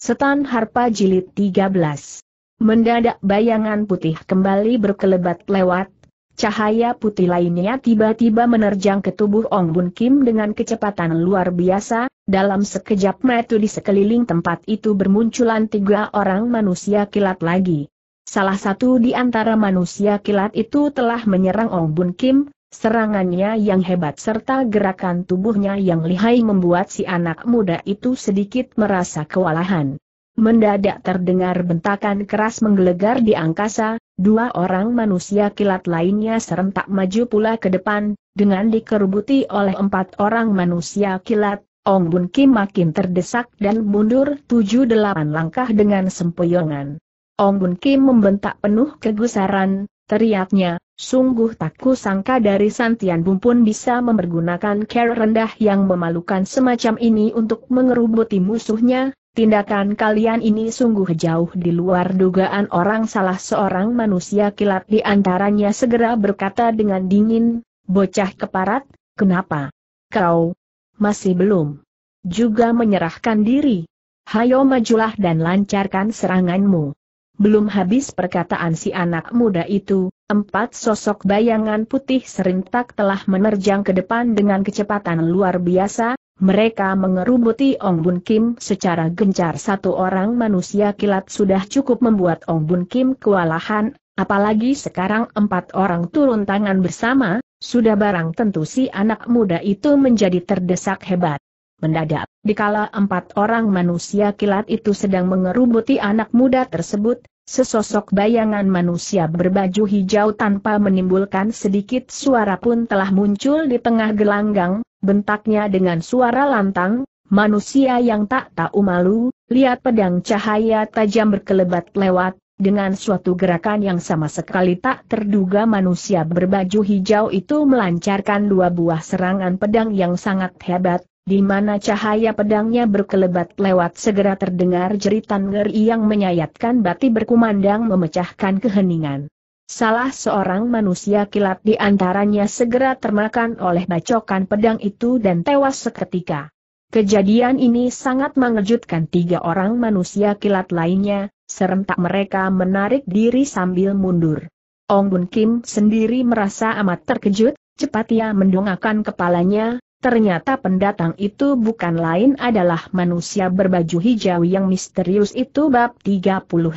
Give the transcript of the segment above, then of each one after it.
Setan Harpa Jilid 13 Mendadak bayangan putih kembali berkelebat lewat, cahaya putih lainnya tiba-tiba menerjang ke tubuh Ong Bun Kim dengan kecepatan luar biasa, dalam sekejap mata di sekeliling tempat itu bermunculan tiga orang manusia kilat lagi. Salah satu di antara manusia kilat itu telah menyerang Ong Bun Kim, Serangannya yang hebat serta gerakan tubuhnya yang lihai membuat si anak muda itu sedikit merasa kewalahan. Mendadak terdengar bentakan keras menggelegar di angkasa, dua orang manusia kilat lainnya serentak maju pula ke depan, dengan dikerubuti oleh empat orang manusia kilat, Ong Bun Kim makin terdesak dan mundur tujuh delapan langkah dengan sempoyongan. Ong Bun Kim membentak penuh kegusaran, teriaknya, Sungguh tak kusangka dari Santian Bum pun bisa mempergunakan care rendah yang memalukan semacam ini untuk mengerubuti musuhnya, tindakan kalian ini sungguh jauh di luar dugaan orang salah seorang manusia kilat di antaranya segera berkata dengan dingin, bocah keparat, kenapa? Kau masih belum juga menyerahkan diri. Hayo majulah dan lancarkan seranganmu. Belum habis perkataan si anak muda itu, Empat sosok bayangan putih serentak telah menerjang ke depan dengan kecepatan luar biasa, mereka mengerubuti Ong Bun Kim secara gencar satu orang manusia kilat sudah cukup membuat Ong Bun Kim kewalahan, apalagi sekarang empat orang turun tangan bersama, sudah barang tentu si anak muda itu menjadi terdesak hebat. Mendadak, dikala empat orang manusia kilat itu sedang mengerubuti anak muda tersebut, Sesosok bayangan manusia berbaju hijau tanpa menimbulkan sedikit suara pun telah muncul di tengah gelanggang, bentaknya dengan suara lantang, manusia yang tak tahu malu, lihat pedang cahaya tajam berkelebat lewat, dengan suatu gerakan yang sama sekali tak terduga manusia berbaju hijau itu melancarkan dua buah serangan pedang yang sangat hebat, di mana cahaya pedangnya berkelebat lewat segera terdengar jeritan ngeri yang menyayatkan bati berkumandang memecahkan keheningan. Salah seorang manusia kilat di antaranya segera termakan oleh bacokan pedang itu dan tewas seketika. Kejadian ini sangat mengejutkan tiga orang manusia kilat lainnya, serentak mereka menarik diri sambil mundur. Ong Bun Kim sendiri merasa amat terkejut, cepat ia mendongakkan kepalanya, Ternyata pendatang itu bukan lain adalah manusia berbaju hijau yang misterius itu bab 39.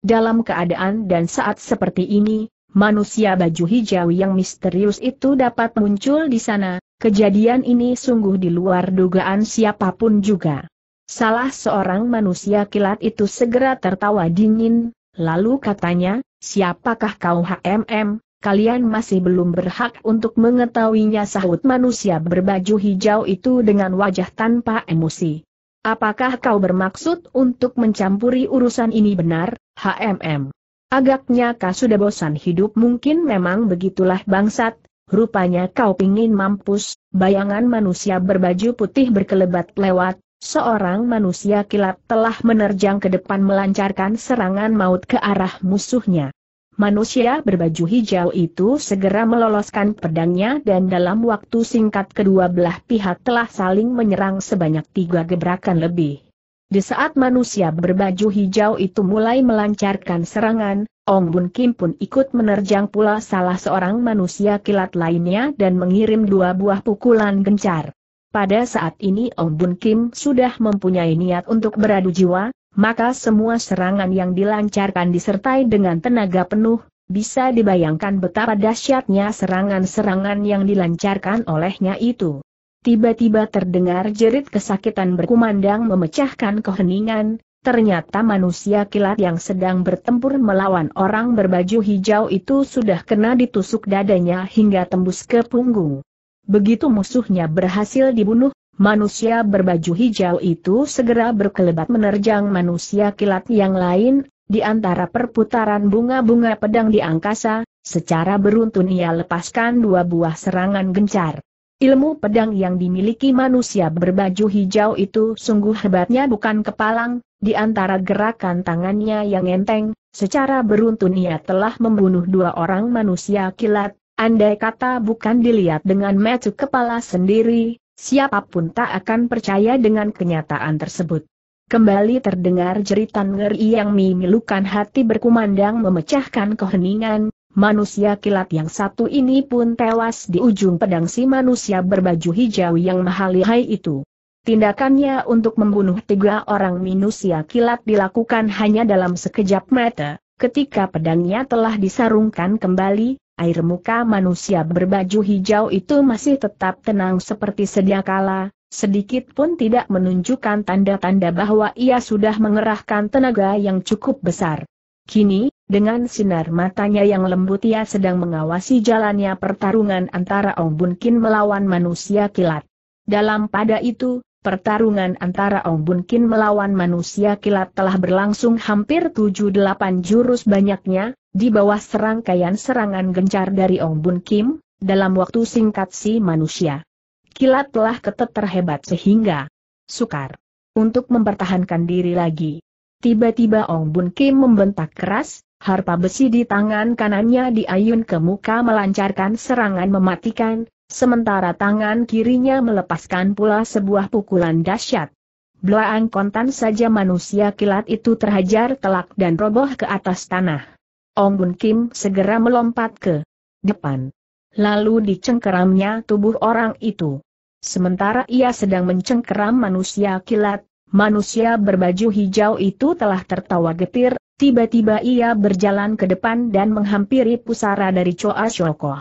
Dalam keadaan dan saat seperti ini, manusia baju hijau yang misterius itu dapat muncul di sana, kejadian ini sungguh di luar dugaan siapapun juga. Salah seorang manusia kilat itu segera tertawa dingin, lalu katanya, siapakah kau HMM, kalian masih belum berhak untuk mengetahuinya sahut manusia berbaju hijau itu dengan wajah tanpa emosi. Apakah kau bermaksud untuk mencampuri urusan ini benar, HMM? Agaknya kau sudah bosan hidup mungkin memang begitulah bangsat, rupanya kau pingin mampus, bayangan manusia berbaju putih berkelebat lewat, seorang manusia kilat telah menerjang ke depan melancarkan serangan maut ke arah musuhnya. Manusia berbaju hijau itu segera meloloskan pedangnya dan dalam waktu singkat kedua belah pihak telah saling menyerang sebanyak tiga gebrakan lebih. Di saat manusia berbaju hijau itu mulai melancarkan serangan, Ong Bun Kim pun ikut menerjang pula salah seorang manusia kilat lainnya dan mengirim dua buah pukulan gencar. Pada saat ini Ong Bun Kim sudah mempunyai niat untuk beradu jiwa, maka semua serangan yang dilancarkan disertai dengan tenaga penuh, bisa dibayangkan betapa dahsyatnya serangan-serangan yang dilancarkan olehnya itu. Tiba-tiba terdengar jerit kesakitan berkumandang memecahkan keheningan, ternyata manusia kilat yang sedang bertempur melawan orang berbaju hijau itu sudah kena ditusuk dadanya hingga tembus ke punggung. Begitu musuhnya berhasil dibunuh, Manusia berbaju hijau itu segera berkelebat menerjang manusia kilat yang lain, di antara perputaran bunga-bunga pedang di angkasa, secara beruntun ia lepaskan dua buah serangan gencar. Ilmu pedang yang dimiliki manusia berbaju hijau itu sungguh hebatnya bukan kepalang, di antara gerakan tangannya yang enteng, secara beruntun ia telah membunuh dua orang manusia kilat, andai kata bukan dilihat dengan mata kepala sendiri, Siapapun tak akan percaya dengan kenyataan tersebut. Kembali terdengar jeritan ngeri yang memilukan hati berkumandang memecahkan keheningan, manusia kilat yang satu ini pun tewas di ujung pedang si manusia berbaju hijau yang mahalihai itu. Tindakannya untuk membunuh tiga orang manusia kilat dilakukan hanya dalam sekejap mata, ketika pedangnya telah disarungkan kembali, air muka manusia berbaju hijau itu masih tetap tenang seperti sedia kala, sedikit pun tidak menunjukkan tanda-tanda bahwa ia sudah mengerahkan tenaga yang cukup besar. Kini, dengan sinar matanya yang lembut ia sedang mengawasi jalannya pertarungan antara Ong Bun Kin melawan manusia kilat. Dalam pada itu, pertarungan antara Ong Bun Kin melawan manusia kilat telah berlangsung hampir 7-8 jurus banyaknya, di bawah serangkaian serangan gencar dari Ong Bun Kim, dalam waktu singkat si manusia. Kilat telah ketet terhebat sehingga sukar untuk mempertahankan diri lagi. Tiba-tiba Ong Bun Kim membentak keras, harpa besi di tangan kanannya diayun ke muka melancarkan serangan mematikan, sementara tangan kirinya melepaskan pula sebuah pukulan dahsyat. Belaang kontan saja manusia kilat itu terhajar telak dan roboh ke atas tanah. Om Bun Kim segera melompat ke depan. Lalu dicengkeramnya tubuh orang itu. Sementara ia sedang mencengkeram manusia kilat, manusia berbaju hijau itu telah tertawa getir, tiba-tiba ia berjalan ke depan dan menghampiri pusara dari Choa Shokoh.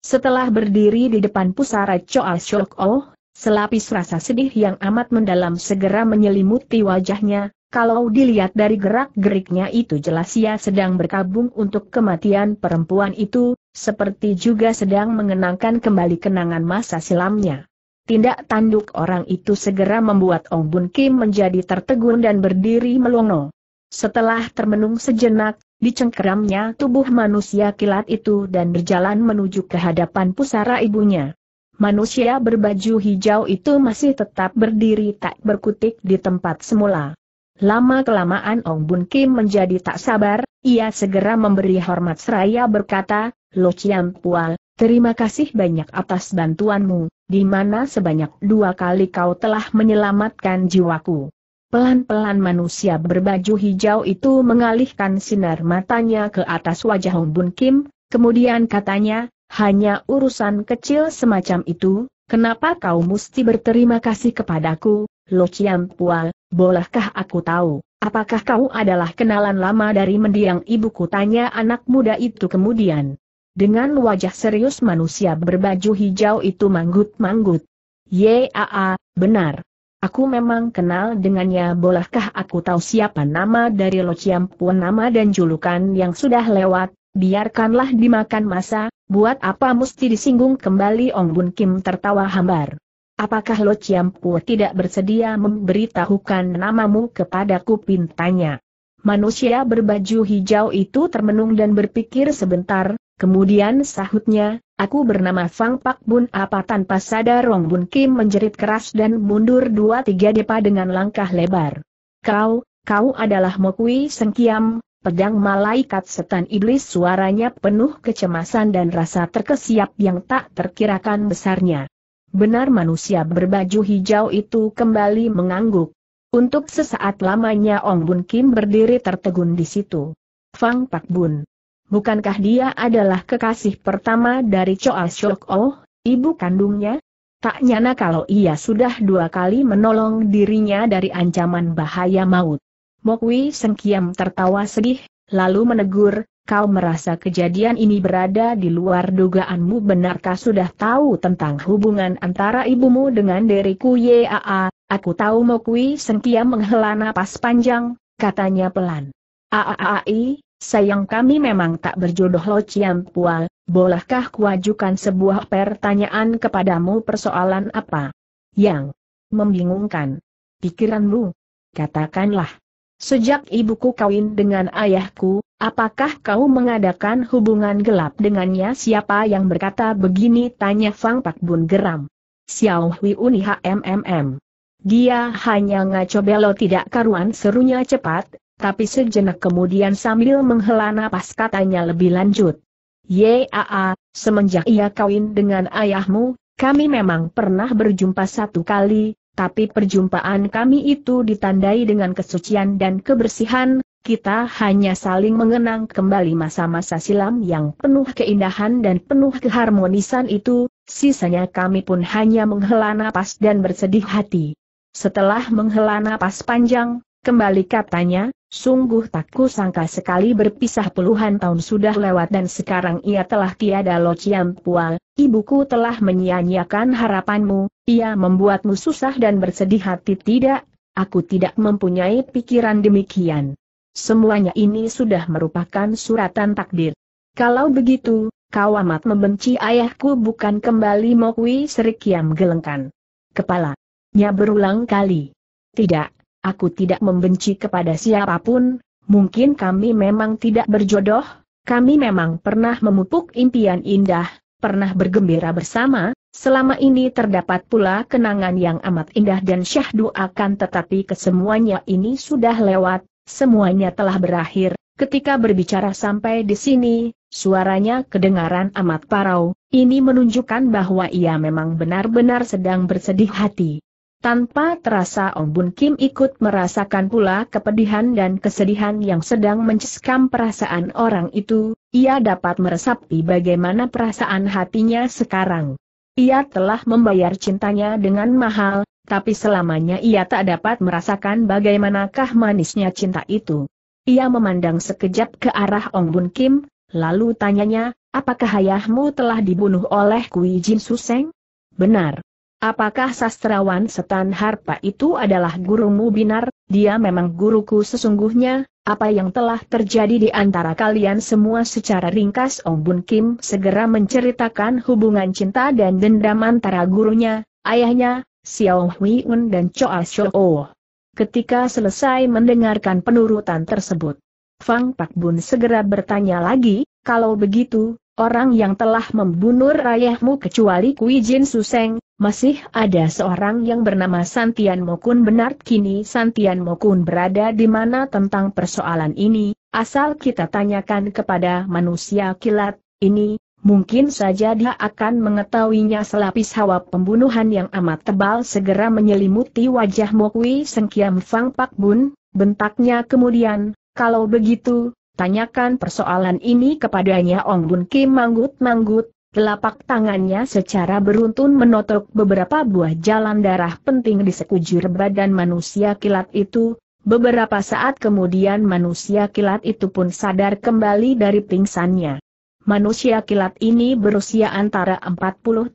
Setelah berdiri di depan pusara Choa Shokoh, selapis rasa sedih yang amat mendalam segera menyelimuti wajahnya, kalau dilihat dari gerak-geriknya itu jelas ia sedang berkabung untuk kematian perempuan itu, seperti juga sedang mengenangkan kembali kenangan masa silamnya. Tindak tanduk orang itu segera membuat Ong Bun Kim menjadi tertegun dan berdiri melongo. Setelah termenung sejenak, dicengkeramnya tubuh manusia kilat itu dan berjalan menuju ke hadapan pusara ibunya. Manusia berbaju hijau itu masih tetap berdiri tak berkutik di tempat semula. Lama-kelamaan Ong Bun Kim menjadi tak sabar, ia segera memberi hormat seraya berkata, Lo Chiam Pual, terima kasih banyak atas bantuanmu, di mana sebanyak dua kali kau telah menyelamatkan jiwaku. Pelan-pelan manusia berbaju hijau itu mengalihkan sinar matanya ke atas wajah Ong Bun Kim, kemudian katanya, hanya urusan kecil semacam itu, kenapa kau mesti berterima kasih kepadaku, Lo Chiam Pual, Bolehkah aku tahu, apakah kau adalah kenalan lama dari mendiang ibuku tanya anak muda itu kemudian. Dengan wajah serius manusia berbaju hijau itu manggut-manggut. Yaa, benar. Aku memang kenal dengannya bolehkah aku tahu siapa nama dari Lo Puan nama dan julukan yang sudah lewat, biarkanlah dimakan masa, buat apa mesti disinggung kembali Ong Bun Kim tertawa hambar. Apakah Lo Ciampu tidak bersedia memberitahukan namamu kepadaku pintanya? Manusia berbaju hijau itu termenung dan berpikir sebentar, kemudian sahutnya, aku bernama Fang Pak Bun apa tanpa sadar Rong Bun Kim menjerit keras dan mundur dua tiga depa dengan langkah lebar. Kau, kau adalah Mokui Sengkiam, pedang malaikat setan iblis suaranya penuh kecemasan dan rasa terkesiap yang tak terkirakan besarnya. Benar manusia berbaju hijau itu kembali mengangguk. Untuk sesaat lamanya Ong Bun Kim berdiri tertegun di situ. Fang Pak Bun. Bukankah dia adalah kekasih pertama dari Choa Shok Oh, ibu kandungnya? Tak nyana kalau ia sudah dua kali menolong dirinya dari ancaman bahaya maut. Mokwi Sengkiam tertawa sedih, lalu menegur, kau merasa kejadian ini berada di luar dugaanmu benarkah sudah tahu tentang hubungan antara ibumu dengan deriku? Yaa, aku tahu Mokwi Sentia menghela napas panjang, katanya pelan. Aaai, sayang kami memang tak berjodoh lo Ciampual, bolehkah kuajukan sebuah pertanyaan kepadamu persoalan apa? Yang membingungkan. Pikiranmu. Katakanlah. Sejak ibuku kawin dengan ayahku, apakah kau mengadakan hubungan gelap dengannya? Siapa yang berkata begini? Tanya Fang Pak Bun geram. Xiao Hui Uni HMMM. Dia hanya ngaco belo tidak karuan serunya cepat, tapi sejenak kemudian sambil menghela napas katanya lebih lanjut. Yaa, semenjak ia kawin dengan ayahmu, kami memang pernah berjumpa satu kali, tapi perjumpaan kami itu ditandai dengan kesucian dan kebersihan, kita hanya saling mengenang kembali masa-masa silam yang penuh keindahan dan penuh keharmonisan itu, sisanya kami pun hanya menghela napas dan bersedih hati. Setelah menghela napas panjang, kembali katanya, Sungguh tak sangka sekali berpisah puluhan tahun sudah lewat dan sekarang ia telah tiada lo Pual, ibuku telah menyia-nyiakan harapanmu, ia membuatmu susah dan bersedih hati tidak, aku tidak mempunyai pikiran demikian. Semuanya ini sudah merupakan suratan takdir. Kalau begitu, kau amat membenci ayahku bukan kembali Mokwi Serikiam gelengkan. Kepala. Nya berulang kali. Tidak, aku tidak membenci kepada siapapun, mungkin kami memang tidak berjodoh, kami memang pernah memupuk impian indah, pernah bergembira bersama, selama ini terdapat pula kenangan yang amat indah dan syahdu akan tetapi kesemuanya ini sudah lewat, semuanya telah berakhir, ketika berbicara sampai di sini, suaranya kedengaran amat parau, ini menunjukkan bahwa ia memang benar-benar sedang bersedih hati. Tanpa terasa Ong Bun Kim ikut merasakan pula kepedihan dan kesedihan yang sedang menceskam perasaan orang itu, ia dapat meresapi bagaimana perasaan hatinya sekarang. Ia telah membayar cintanya dengan mahal, tapi selamanya ia tak dapat merasakan bagaimanakah manisnya cinta itu. Ia memandang sekejap ke arah Ong Bun Kim, lalu tanyanya, apakah ayahmu telah dibunuh oleh Kui Jin Suseng? Benar. Apakah sastrawan setan harpa itu adalah gurumu binar, dia memang guruku sesungguhnya, apa yang telah terjadi di antara kalian semua secara ringkas Ong Bun Kim segera menceritakan hubungan cinta dan dendam antara gurunya, ayahnya, Xiao Hui Un dan Choa Shou. Ketika selesai mendengarkan penurutan tersebut, Fang Pak Bun segera bertanya lagi, kalau begitu, orang yang telah membunuh rayahmu kecuali Kui Jin Suseng, masih ada seorang yang bernama Santian Mokun benar kini Santian Mokun berada di mana tentang persoalan ini, asal kita tanyakan kepada manusia kilat, ini, mungkin saja dia akan mengetahuinya selapis hawa pembunuhan yang amat tebal segera menyelimuti wajah Mokui Sengkiam Fang Pak Bun, bentaknya kemudian, kalau begitu, Tanyakan persoalan ini kepadanya Ong Bun Kim manggut-manggut, telapak tangannya secara beruntun menotok beberapa buah jalan darah penting di sekujur badan manusia kilat itu, beberapa saat kemudian manusia kilat itu pun sadar kembali dari pingsannya. Manusia kilat ini berusia antara 40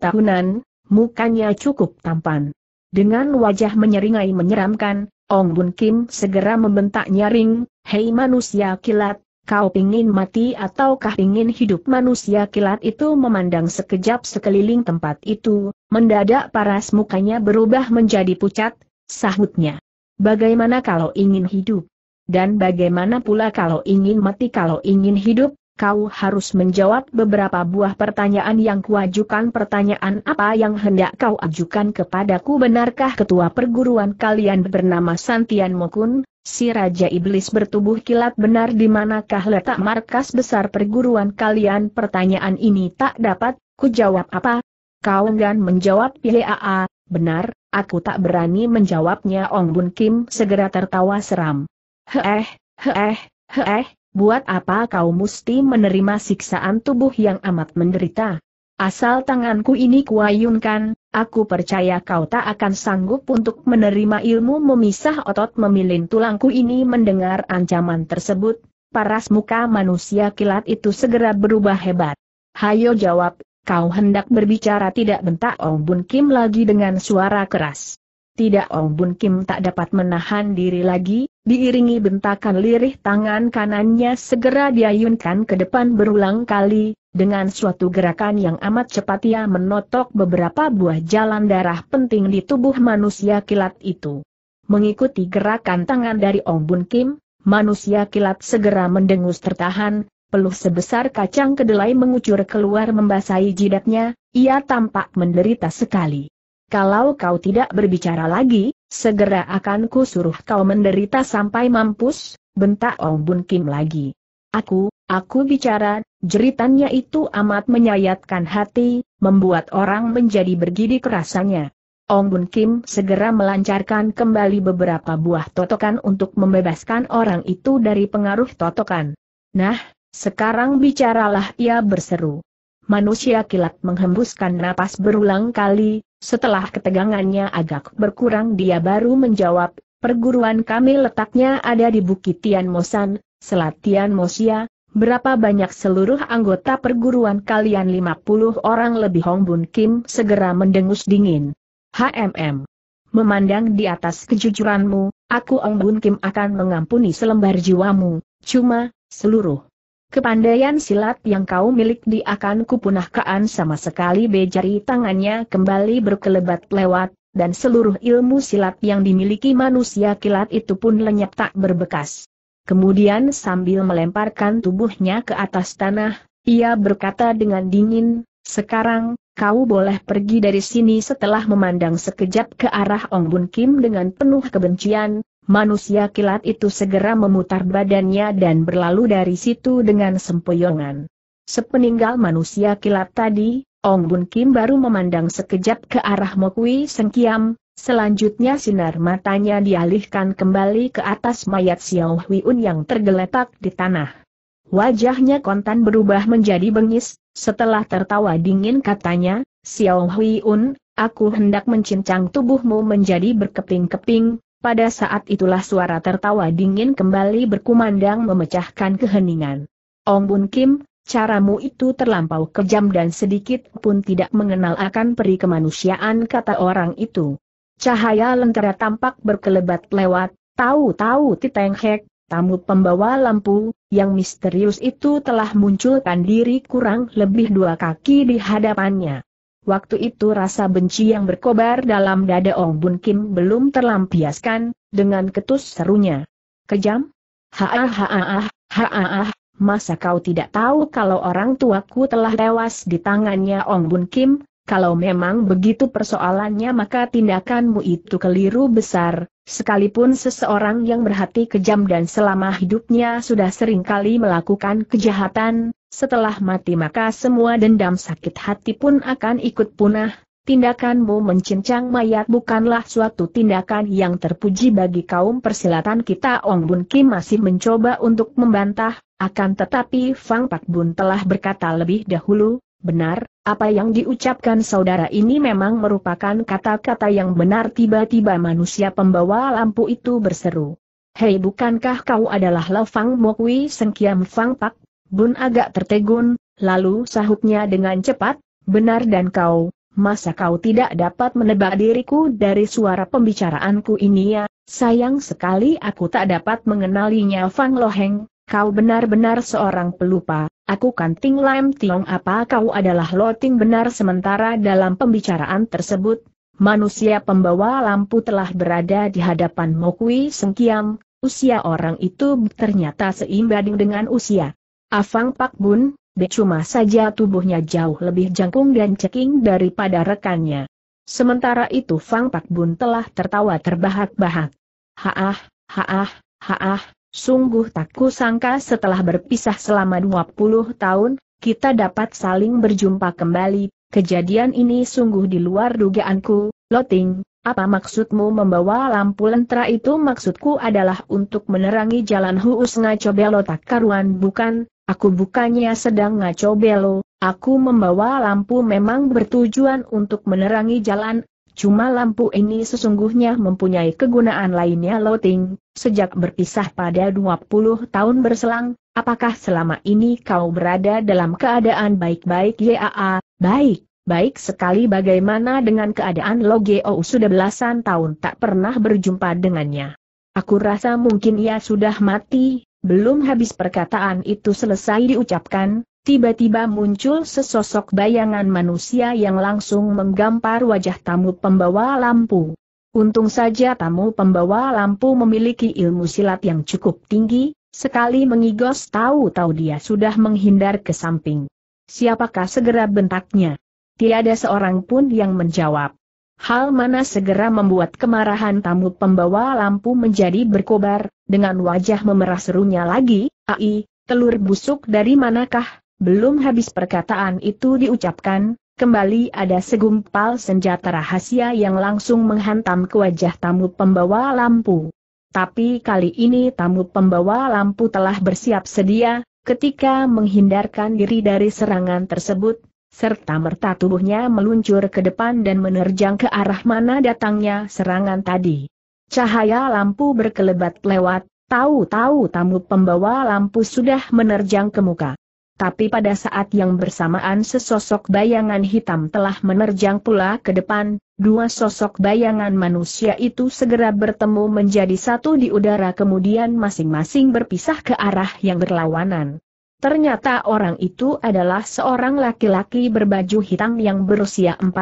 tahunan, mukanya cukup tampan. Dengan wajah menyeringai menyeramkan, Ong Bun Kim segera membentak nyaring, Hei manusia kilat, Kau pingin mati ataukah ingin hidup manusia kilat itu memandang sekejap sekeliling tempat itu, mendadak paras mukanya berubah menjadi pucat, sahutnya. Bagaimana kalau ingin hidup? Dan bagaimana pula kalau ingin mati kalau ingin hidup, kau harus menjawab beberapa buah pertanyaan yang kuajukan. Pertanyaan apa yang hendak kau ajukan kepadaku? Benarkah ketua perguruan kalian bernama Santian Mokun? Si Raja Iblis bertubuh kilat benar di manakah letak markas besar perguruan kalian? Pertanyaan ini tak dapat, ku jawab apa? Kau enggan menjawab PAA, benar, aku tak berani menjawabnya Ong Bun Kim segera tertawa seram. Heeh, heeh, heeh, buat apa kau mesti menerima siksaan tubuh yang amat menderita? Asal tanganku ini kuayunkan, aku percaya kau tak akan sanggup untuk menerima ilmu memisah otot memilin tulangku ini mendengar ancaman tersebut, paras muka manusia kilat itu segera berubah hebat. Hayo jawab, kau hendak berbicara tidak bentak Ong Bun Kim lagi dengan suara keras. Tidak Ong Bun Kim tak dapat menahan diri lagi, diiringi bentakan lirih tangan kanannya segera diayunkan ke depan berulang kali, dengan suatu gerakan yang amat cepat ia menotok beberapa buah jalan darah penting di tubuh manusia kilat itu. Mengikuti gerakan tangan dari Ong Bun Kim, manusia kilat segera mendengus tertahan, peluh sebesar kacang kedelai mengucur keluar membasahi jidatnya, ia tampak menderita sekali. Kalau kau tidak berbicara lagi, segera akan ku suruh kau menderita sampai mampus, bentak Ong Bun Kim lagi. Aku, aku bicara, jeritannya itu amat menyayatkan hati, membuat orang menjadi bergidik rasanya. Ong Bun Kim segera melancarkan kembali beberapa buah totokan untuk membebaskan orang itu dari pengaruh totokan. Nah, sekarang bicaralah ia berseru. Manusia kilat menghembuskan napas berulang kali, setelah ketegangannya agak berkurang dia baru menjawab, perguruan kami letaknya ada di Bukit Tian Mosan, Selat Tian Mosia, berapa banyak seluruh anggota perguruan kalian 50 orang lebih Hong Bun Kim segera mendengus dingin. HMM. Memandang di atas kejujuranmu, aku Hong Bun Kim akan mengampuni selembar jiwamu, cuma, seluruh Kepandaian silat yang kau milik di akan kupunahkan sama sekali bejari tangannya kembali berkelebat lewat, dan seluruh ilmu silat yang dimiliki manusia kilat itu pun lenyap tak berbekas. Kemudian sambil melemparkan tubuhnya ke atas tanah, ia berkata dengan dingin, sekarang, kau boleh pergi dari sini setelah memandang sekejap ke arah Ong Bun Kim dengan penuh kebencian, manusia kilat itu segera memutar badannya dan berlalu dari situ dengan sempoyongan. Sepeninggal manusia kilat tadi, Ong Bun Kim baru memandang sekejap ke arah Mokui Sengkiam, selanjutnya sinar matanya dialihkan kembali ke atas mayat Xiao Hui Un yang tergeletak di tanah. Wajahnya kontan berubah menjadi bengis, setelah tertawa dingin katanya, Xiao Hui Un, aku hendak mencincang tubuhmu menjadi berkeping-keping, pada saat itulah suara tertawa dingin kembali berkumandang memecahkan keheningan. Ong Bun Kim, caramu itu terlampau kejam dan sedikit pun tidak mengenal akan peri kemanusiaan kata orang itu. Cahaya lentera tampak berkelebat lewat, tahu-tahu Titeng Hek, tamu pembawa lampu, yang misterius itu telah munculkan diri kurang lebih dua kaki di hadapannya. Waktu itu rasa benci yang berkobar dalam dada Ong Bun Kim belum terlampiaskan, dengan ketus serunya. Kejam? Haah haah haah, masa kau tidak tahu kalau orang tuaku telah tewas di tangannya Ong Bun Kim? Kalau memang begitu persoalannya maka tindakanmu itu keliru besar, sekalipun seseorang yang berhati kejam dan selama hidupnya sudah seringkali melakukan kejahatan, setelah mati maka semua dendam sakit hati pun akan ikut punah, tindakanmu mencincang mayat bukanlah suatu tindakan yang terpuji bagi kaum persilatan kita Ong Bun Kim masih mencoba untuk membantah, akan tetapi Fang Pak Bun telah berkata lebih dahulu, benar, apa yang diucapkan saudara ini memang merupakan kata-kata yang benar tiba-tiba manusia pembawa lampu itu berseru. Hei bukankah kau adalah Mo Mokwi Sengkiam Fang Pak Bun agak tertegun, lalu sahutnya dengan cepat, benar dan kau, masa kau tidak dapat menebak diriku dari suara pembicaraanku ini ya, sayang sekali aku tak dapat mengenalinya Fang Loheng, kau benar-benar seorang pelupa, aku kanting lam tiong apa kau adalah loting benar sementara dalam pembicaraan tersebut, manusia pembawa lampu telah berada di hadapan Mokui Sengkiam, usia orang itu ternyata seimbang dengan usia Afang Pak Bun, Dek cuma saja tubuhnya jauh lebih jangkung dan ceking daripada rekannya. Sementara itu Fang Pak Bun telah tertawa terbahak-bahak. Haah, haah, haah, sungguh tak kusangka setelah berpisah selama 20 tahun, kita dapat saling berjumpa kembali, kejadian ini sungguh di luar dugaanku, Loting, apa maksudmu membawa lampu lentera itu? Maksudku adalah untuk menerangi jalan huus ngaco belo tak karuan bukan, aku bukannya sedang ngaco belo, aku membawa lampu memang bertujuan untuk menerangi jalan, cuma lampu ini sesungguhnya mempunyai kegunaan lainnya loting, sejak berpisah pada 20 tahun berselang, apakah selama ini kau berada dalam keadaan baik-baik ya? Ah, ah. Baik. Baik sekali bagaimana dengan keadaan Logeo sudah belasan tahun tak pernah berjumpa dengannya. Aku rasa mungkin ia sudah mati, belum habis perkataan itu selesai diucapkan, tiba-tiba muncul sesosok bayangan manusia yang langsung menggampar wajah tamu pembawa lampu. Untung saja tamu pembawa lampu memiliki ilmu silat yang cukup tinggi, sekali mengigos tahu-tahu dia sudah menghindar ke samping. Siapakah segera bentaknya? Tiada seorang pun yang menjawab. Hal mana segera membuat kemarahan tamu pembawa lampu menjadi berkobar, dengan wajah memerah serunya lagi, Ai, telur busuk dari manakah? Belum habis perkataan itu diucapkan, kembali ada segumpal senjata rahasia yang langsung menghantam ke wajah tamu pembawa lampu. Tapi kali ini tamu pembawa lampu telah bersiap sedia, ketika menghindarkan diri dari serangan tersebut, serta merta tubuhnya meluncur ke depan dan menerjang ke arah mana datangnya serangan tadi. Cahaya lampu berkelebat lewat, tahu-tahu tamu pembawa lampu sudah menerjang ke muka. Tapi pada saat yang bersamaan sesosok bayangan hitam telah menerjang pula ke depan, dua sosok bayangan manusia itu segera bertemu menjadi satu di udara kemudian masing-masing berpisah ke arah yang berlawanan. Ternyata orang itu adalah seorang laki-laki berbaju hitam yang berusia 40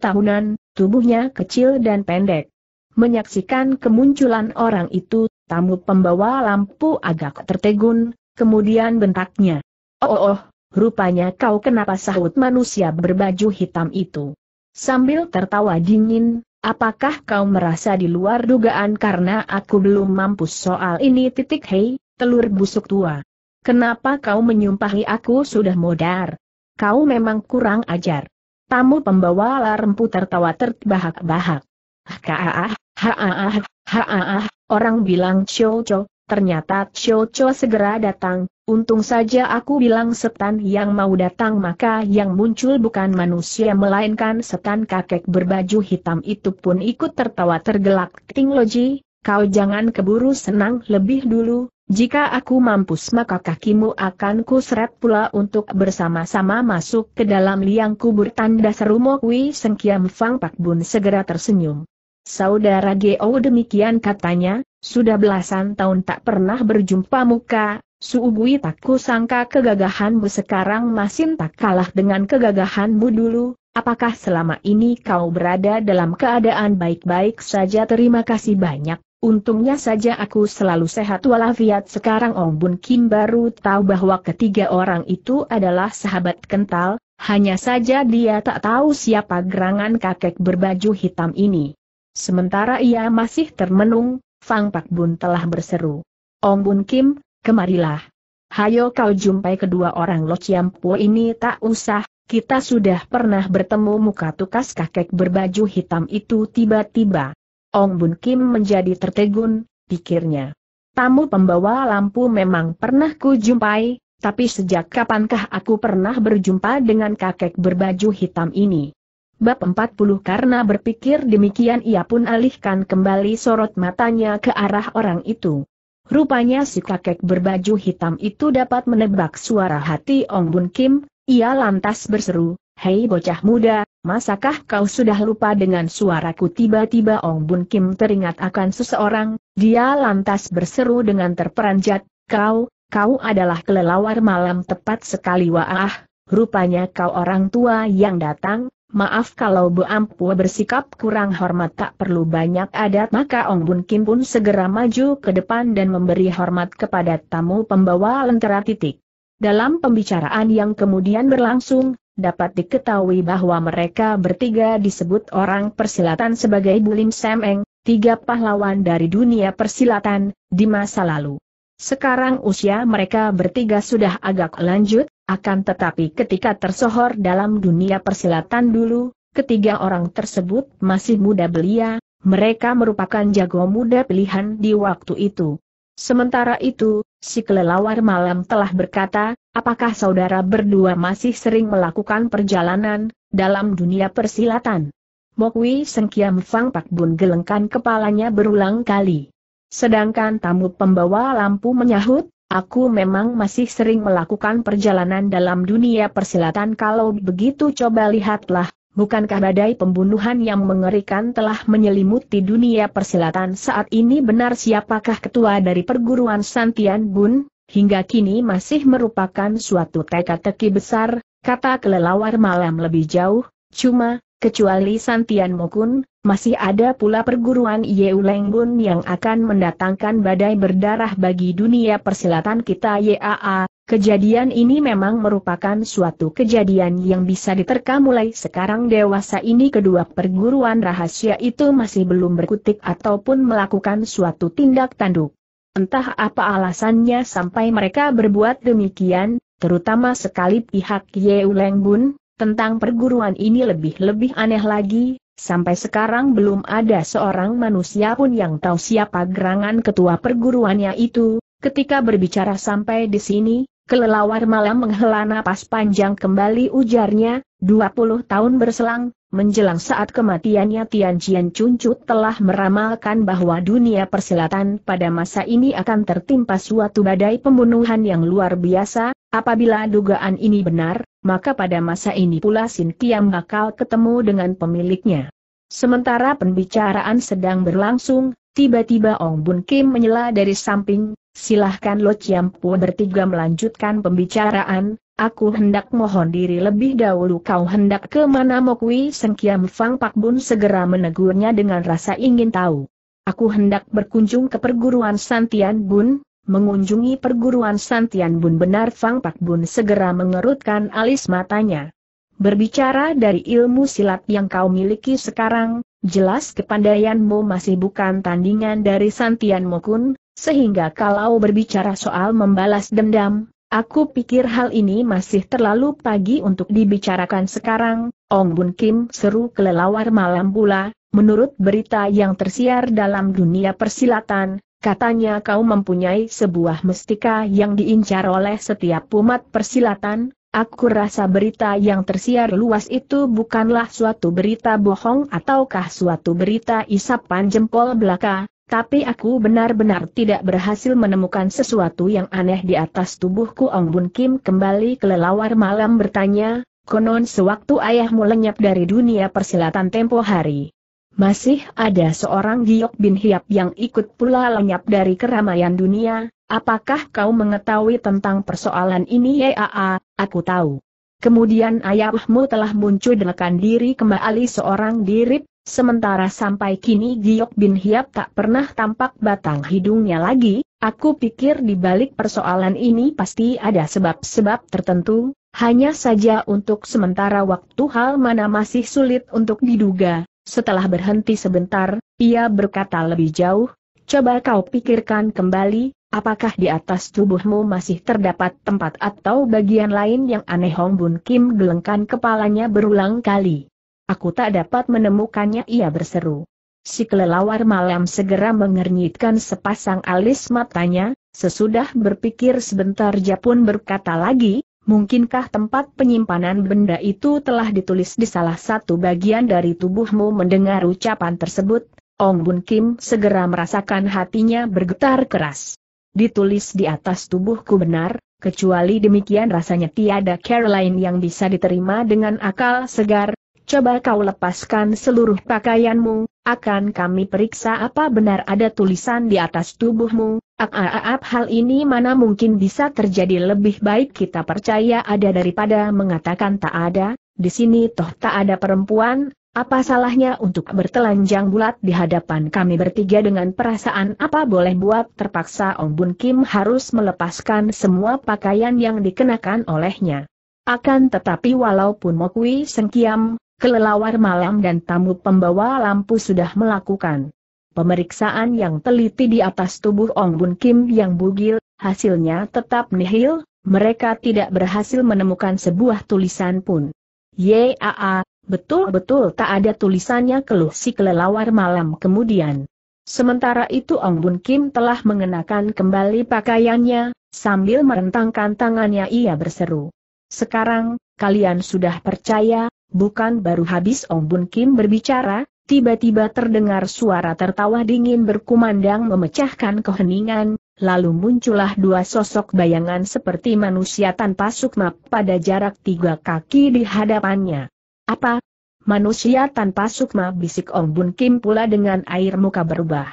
tahunan, tubuhnya kecil dan pendek. Menyaksikan kemunculan orang itu, tamu pembawa lampu agak tertegun, kemudian bentaknya. Oh, oh, oh rupanya kau kenapa sahut manusia berbaju hitam itu. Sambil tertawa dingin, apakah kau merasa di luar dugaan karena aku belum mampu soal ini titik hei, telur busuk tua. Kenapa kau menyumpahi aku sudah modar? Kau memang kurang ajar. Tamu pembawa larempu tertawa terbahak-bahak. Haaah, ah, ah, haaah, ah, haaah, orang bilang Choco, ternyata Choco segera datang, untung saja aku bilang setan yang mau datang maka yang muncul bukan manusia melainkan setan kakek berbaju hitam itu pun ikut tertawa tergelak. Ting Loji, kau jangan keburu senang lebih dulu, jika aku mampus maka kakimu akan kuseret pula untuk bersama-sama masuk ke dalam liang kubur tanda seru Mokwi Sengkiam Fang Pak Bun segera tersenyum. Saudara Geo demikian katanya, sudah belasan tahun tak pernah berjumpa muka, Suugui tak kusangka kegagahanmu sekarang masih tak kalah dengan kegagahanmu dulu, apakah selama ini kau berada dalam keadaan baik-baik saja terima kasih banyak. Untungnya saja aku selalu sehat walafiat sekarang Ong Bun Kim baru tahu bahwa ketiga orang itu adalah sahabat kental, hanya saja dia tak tahu siapa gerangan kakek berbaju hitam ini. Sementara ia masih termenung, Fang Pak Bun telah berseru. Ong Bun Kim, kemarilah. Hayo kau jumpai kedua orang Lo Po ini tak usah, kita sudah pernah bertemu muka tukas kakek berbaju hitam itu tiba-tiba. Ong Bun Kim menjadi tertegun, pikirnya. Tamu pembawa lampu memang pernah kujumpai, tapi sejak kapankah aku pernah berjumpa dengan kakek berbaju hitam ini? Bab 40 karena berpikir demikian ia pun alihkan kembali sorot matanya ke arah orang itu. Rupanya si kakek berbaju hitam itu dapat menebak suara hati Ong Bun Kim, ia lantas berseru, Hei bocah muda, masakah kau sudah lupa dengan suaraku tiba-tiba Ong Bun Kim teringat akan seseorang, dia lantas berseru dengan terperanjat, kau, kau adalah kelelawar malam tepat sekali waah, rupanya kau orang tua yang datang, maaf kalau Bu Ampu bersikap kurang hormat tak perlu banyak adat maka Ong Bun Kim pun segera maju ke depan dan memberi hormat kepada tamu pembawa lentera titik. Dalam pembicaraan yang kemudian berlangsung, dapat diketahui bahwa mereka bertiga disebut orang persilatan sebagai Bulim Semeng, tiga pahlawan dari dunia persilatan, di masa lalu. Sekarang usia mereka bertiga sudah agak lanjut, akan tetapi ketika tersohor dalam dunia persilatan dulu, ketiga orang tersebut masih muda belia, mereka merupakan jago muda pilihan di waktu itu. Sementara itu, si kelelawar malam telah berkata, apakah saudara berdua masih sering melakukan perjalanan, dalam dunia persilatan? Mokwi Sengkiam Fang Pak Bun gelengkan kepalanya berulang kali. Sedangkan tamu pembawa lampu menyahut, aku memang masih sering melakukan perjalanan dalam dunia persilatan kalau begitu coba lihatlah, Bukankah badai pembunuhan yang mengerikan telah menyelimuti dunia persilatan saat ini benar siapakah ketua dari perguruan Santian Bun? Hingga kini masih merupakan suatu teka-teki besar, kata kelelawar malam lebih jauh, cuma, kecuali Santian Mokun, masih ada pula perguruan Yeu Lengbun yang akan mendatangkan badai berdarah bagi dunia persilatan kita YAA. Kejadian ini memang merupakan suatu kejadian yang bisa diterka mulai sekarang dewasa ini kedua perguruan rahasia itu masih belum berkutik ataupun melakukan suatu tindak tanduk. Entah apa alasannya sampai mereka berbuat demikian, terutama sekali pihak Yeu Lengbun, tentang perguruan ini lebih-lebih aneh lagi, Sampai sekarang belum ada seorang manusia pun yang tahu siapa gerangan ketua perguruannya itu. Ketika berbicara sampai di sini, kelelawar malam menghela napas panjang kembali ujarnya, 20 tahun berselang, menjelang saat kematiannya Tian Jian Cuncut telah meramalkan bahwa dunia persilatan pada masa ini akan tertimpa suatu badai pembunuhan yang luar biasa, apabila dugaan ini benar, maka pada masa ini pula Sin Kiam bakal ketemu dengan pemiliknya. Sementara pembicaraan sedang berlangsung, tiba-tiba Ong Bun Kim menyela dari samping, silahkan Lo Chiam Pu bertiga melanjutkan pembicaraan, aku hendak mohon diri lebih dahulu kau hendak ke mana Mokwi Seng Kiam Fang Pak Bun segera menegurnya dengan rasa ingin tahu. Aku hendak berkunjung ke perguruan Santian Bun, mengunjungi perguruan Santian Bun benar Fang Pak Bun segera mengerutkan alis matanya. Berbicara dari ilmu silat yang kau miliki sekarang, jelas kepandaianmu masih bukan tandingan dari Santian Mokun, sehingga kalau berbicara soal membalas dendam, aku pikir hal ini masih terlalu pagi untuk dibicarakan sekarang, Ong Bun Kim seru kelelawar malam pula, menurut berita yang tersiar dalam dunia persilatan, Katanya kau mempunyai sebuah mestika yang diincar oleh setiap umat persilatan, aku rasa berita yang tersiar luas itu bukanlah suatu berita bohong ataukah suatu berita isapan jempol belaka, tapi aku benar-benar tidak berhasil menemukan sesuatu yang aneh di atas tubuhku Ong Bun Kim kembali kelelawar malam bertanya, konon sewaktu ayahmu lenyap dari dunia persilatan tempo hari. Masih ada seorang Giok Bin Hiap yang ikut pula lenyap dari keramaian dunia, apakah kau mengetahui tentang persoalan ini Yaa, aku tahu. Kemudian ayahmu telah muncul dengan diri kembali seorang dirip, sementara sampai kini Giok Bin Hiap tak pernah tampak batang hidungnya lagi, aku pikir di balik persoalan ini pasti ada sebab-sebab tertentu, hanya saja untuk sementara waktu hal mana masih sulit untuk diduga, setelah berhenti sebentar, ia berkata lebih jauh, coba kau pikirkan kembali, apakah di atas tubuhmu masih terdapat tempat atau bagian lain yang aneh Hong Bun Kim gelengkan kepalanya berulang kali. Aku tak dapat menemukannya ia berseru. Si kelelawar malam segera mengernyitkan sepasang alis matanya, sesudah berpikir sebentar ia berkata lagi, Mungkinkah tempat penyimpanan benda itu telah ditulis di salah satu bagian dari tubuhmu mendengar ucapan tersebut? Ong Bun Kim segera merasakan hatinya bergetar keras. Ditulis di atas tubuhku benar, kecuali demikian rasanya tiada Caroline yang bisa diterima dengan akal segar, coba kau lepaskan seluruh pakaianmu, akan kami periksa apa benar ada tulisan di atas tubuhmu, Aap hal ini mana mungkin bisa terjadi lebih baik kita percaya ada daripada mengatakan tak ada, di sini toh tak ada perempuan, apa salahnya untuk bertelanjang bulat di hadapan kami bertiga dengan perasaan apa boleh buat terpaksa Ong Bun Kim harus melepaskan semua pakaian yang dikenakan olehnya. Akan tetapi walaupun Mokwi Sengkiam, kelelawar malam dan tamu pembawa lampu sudah melakukan pemeriksaan yang teliti di atas tubuh Ong Bun Kim yang bugil, hasilnya tetap nihil, mereka tidak berhasil menemukan sebuah tulisan pun. Yaa, betul-betul tak ada tulisannya keluh si kelelawar malam kemudian. Sementara itu Ong Bun Kim telah mengenakan kembali pakaiannya, sambil merentangkan tangannya ia berseru. Sekarang, kalian sudah percaya, Bukan baru habis Ong Bun Kim berbicara, tiba-tiba terdengar suara tertawa dingin berkumandang memecahkan keheningan, lalu muncullah dua sosok bayangan seperti manusia tanpa sukma pada jarak tiga kaki di hadapannya. Apa? Manusia tanpa sukma bisik Ong Bun Kim pula dengan air muka berubah.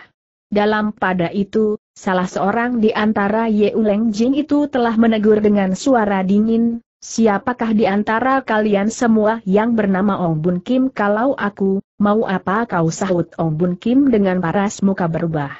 Dalam pada itu, salah seorang di antara Ye Uleng Jing itu telah menegur dengan suara dingin, Siapakah di antara kalian semua yang bernama Ong Bun Kim kalau aku, mau apa kau sahut Ong Bun Kim dengan paras muka berubah.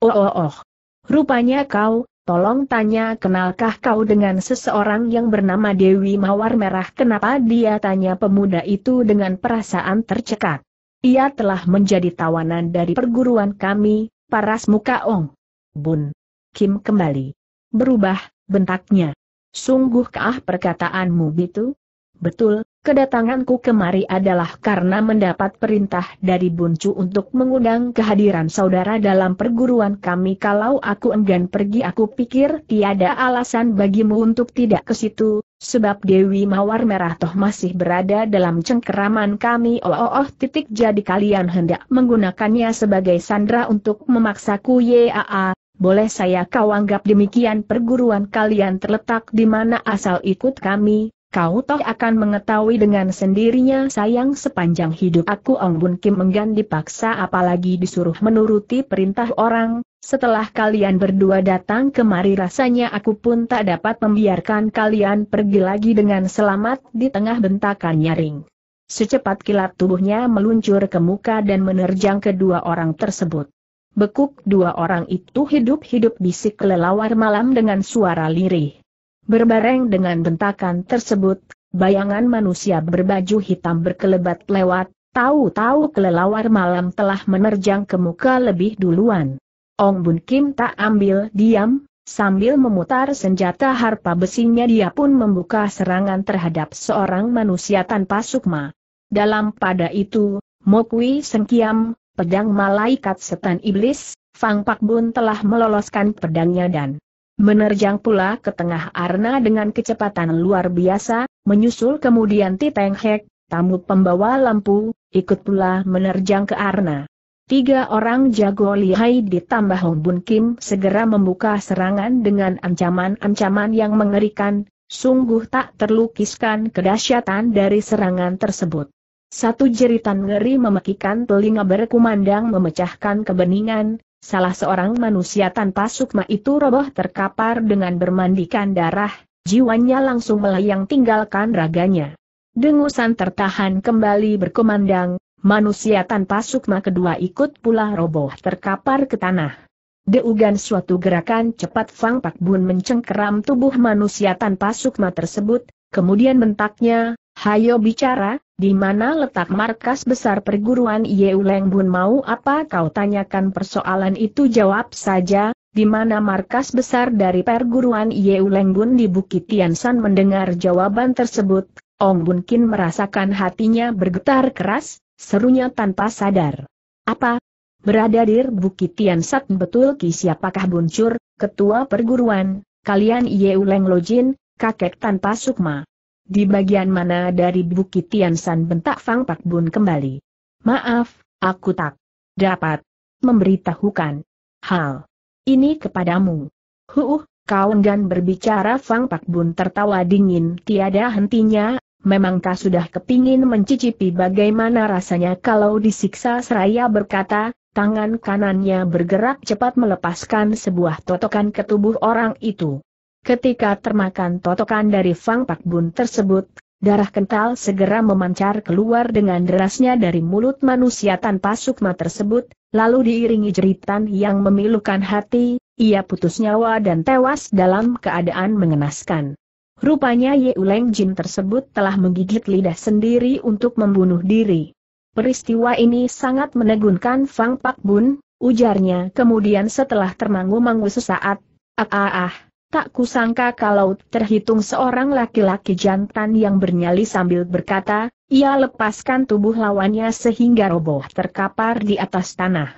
Oh oh oh. Rupanya kau, tolong tanya kenalkah kau dengan seseorang yang bernama Dewi Mawar Merah kenapa dia tanya pemuda itu dengan perasaan tercekat. Ia telah menjadi tawanan dari perguruan kami, paras muka Ong. Bun. Kim kembali. Berubah, bentaknya. Sungguhkah perkataanmu itu? Betul, kedatanganku kemari adalah karena mendapat perintah dari Buncu untuk mengundang kehadiran saudara dalam perguruan kami. Kalau aku enggan pergi aku pikir tiada alasan bagimu untuk tidak ke situ, sebab Dewi Mawar Merah toh masih berada dalam cengkeraman kami. Oh oh oh titik jadi kalian hendak menggunakannya sebagai sandra untuk memaksaku yaa boleh saya kau anggap demikian perguruan kalian terletak di mana asal ikut kami, kau toh akan mengetahui dengan sendirinya sayang sepanjang hidup aku Ong Bun Kim enggan dipaksa apalagi disuruh menuruti perintah orang, setelah kalian berdua datang kemari rasanya aku pun tak dapat membiarkan kalian pergi lagi dengan selamat di tengah bentakan nyaring. Secepat kilat tubuhnya meluncur ke muka dan menerjang kedua orang tersebut. Bekuk dua orang itu hidup-hidup bisik kelelawar malam dengan suara lirih. Berbareng dengan bentakan tersebut, bayangan manusia berbaju hitam berkelebat lewat, tahu-tahu kelelawar malam telah menerjang ke muka lebih duluan. Ong Bun Kim tak ambil diam, sambil memutar senjata harpa besinya dia pun membuka serangan terhadap seorang manusia tanpa sukma. Dalam pada itu, Mokwi Sengkiam, pedang malaikat setan iblis, Fang Pak Bun telah meloloskan pedangnya dan menerjang pula ke tengah arna dengan kecepatan luar biasa, menyusul kemudian Titeng Hek, tamu pembawa lampu, ikut pula menerjang ke arna. Tiga orang jago lihai ditambah Hong Bun Kim segera membuka serangan dengan ancaman-ancaman yang mengerikan, sungguh tak terlukiskan kedahsyatan dari serangan tersebut. Satu jeritan ngeri memekikan telinga berkumandang memecahkan kebeningan, salah seorang manusia tanpa sukma itu roboh terkapar dengan bermandikan darah, jiwanya langsung melayang tinggalkan raganya. Dengusan tertahan kembali berkumandang, manusia tanpa sukma kedua ikut pula roboh terkapar ke tanah. Deugan suatu gerakan cepat Fang Pak Bun mencengkeram tubuh manusia tanpa sukma tersebut, kemudian bentaknya, Hayo bicara, di mana letak markas besar perguruan Yeuleng Bun mau apa kau tanyakan persoalan itu jawab saja, di mana markas besar dari perguruan Yeuleng Bun di Bukit Tiansan mendengar jawaban tersebut, Ong Bun Kin merasakan hatinya bergetar keras, serunya tanpa sadar. Apa? Berada di Bukit Tiansat betul ki siapakah Buncur, ketua perguruan, kalian Yeuleng Lojin, kakek tanpa sukma. Di bagian mana dari Bukit Tiansan bentak Fang Pak Bun kembali. Maaf, aku tak dapat memberitahukan hal ini kepadamu. Huh, kau enggan berbicara Fang Pak Bun tertawa dingin tiada hentinya, memangkah sudah kepingin mencicipi bagaimana rasanya kalau disiksa seraya berkata, tangan kanannya bergerak cepat melepaskan sebuah totokan ke tubuh orang itu. Ketika termakan totokan dari Fang Pak Bun tersebut, darah kental segera memancar keluar dengan derasnya dari mulut manusia tanpa sukma tersebut, lalu diiringi jeritan yang memilukan hati, ia putus nyawa dan tewas dalam keadaan mengenaskan. Rupanya Ye Uleng Jin tersebut telah menggigit lidah sendiri untuk membunuh diri. Peristiwa ini sangat menegunkan Fang Pak Bun, ujarnya kemudian setelah termangu-mangu sesaat, ah ah ah, Tak kusangka kalau terhitung seorang laki-laki jantan yang bernyali sambil berkata, ia lepaskan tubuh lawannya sehingga roboh terkapar di atas tanah.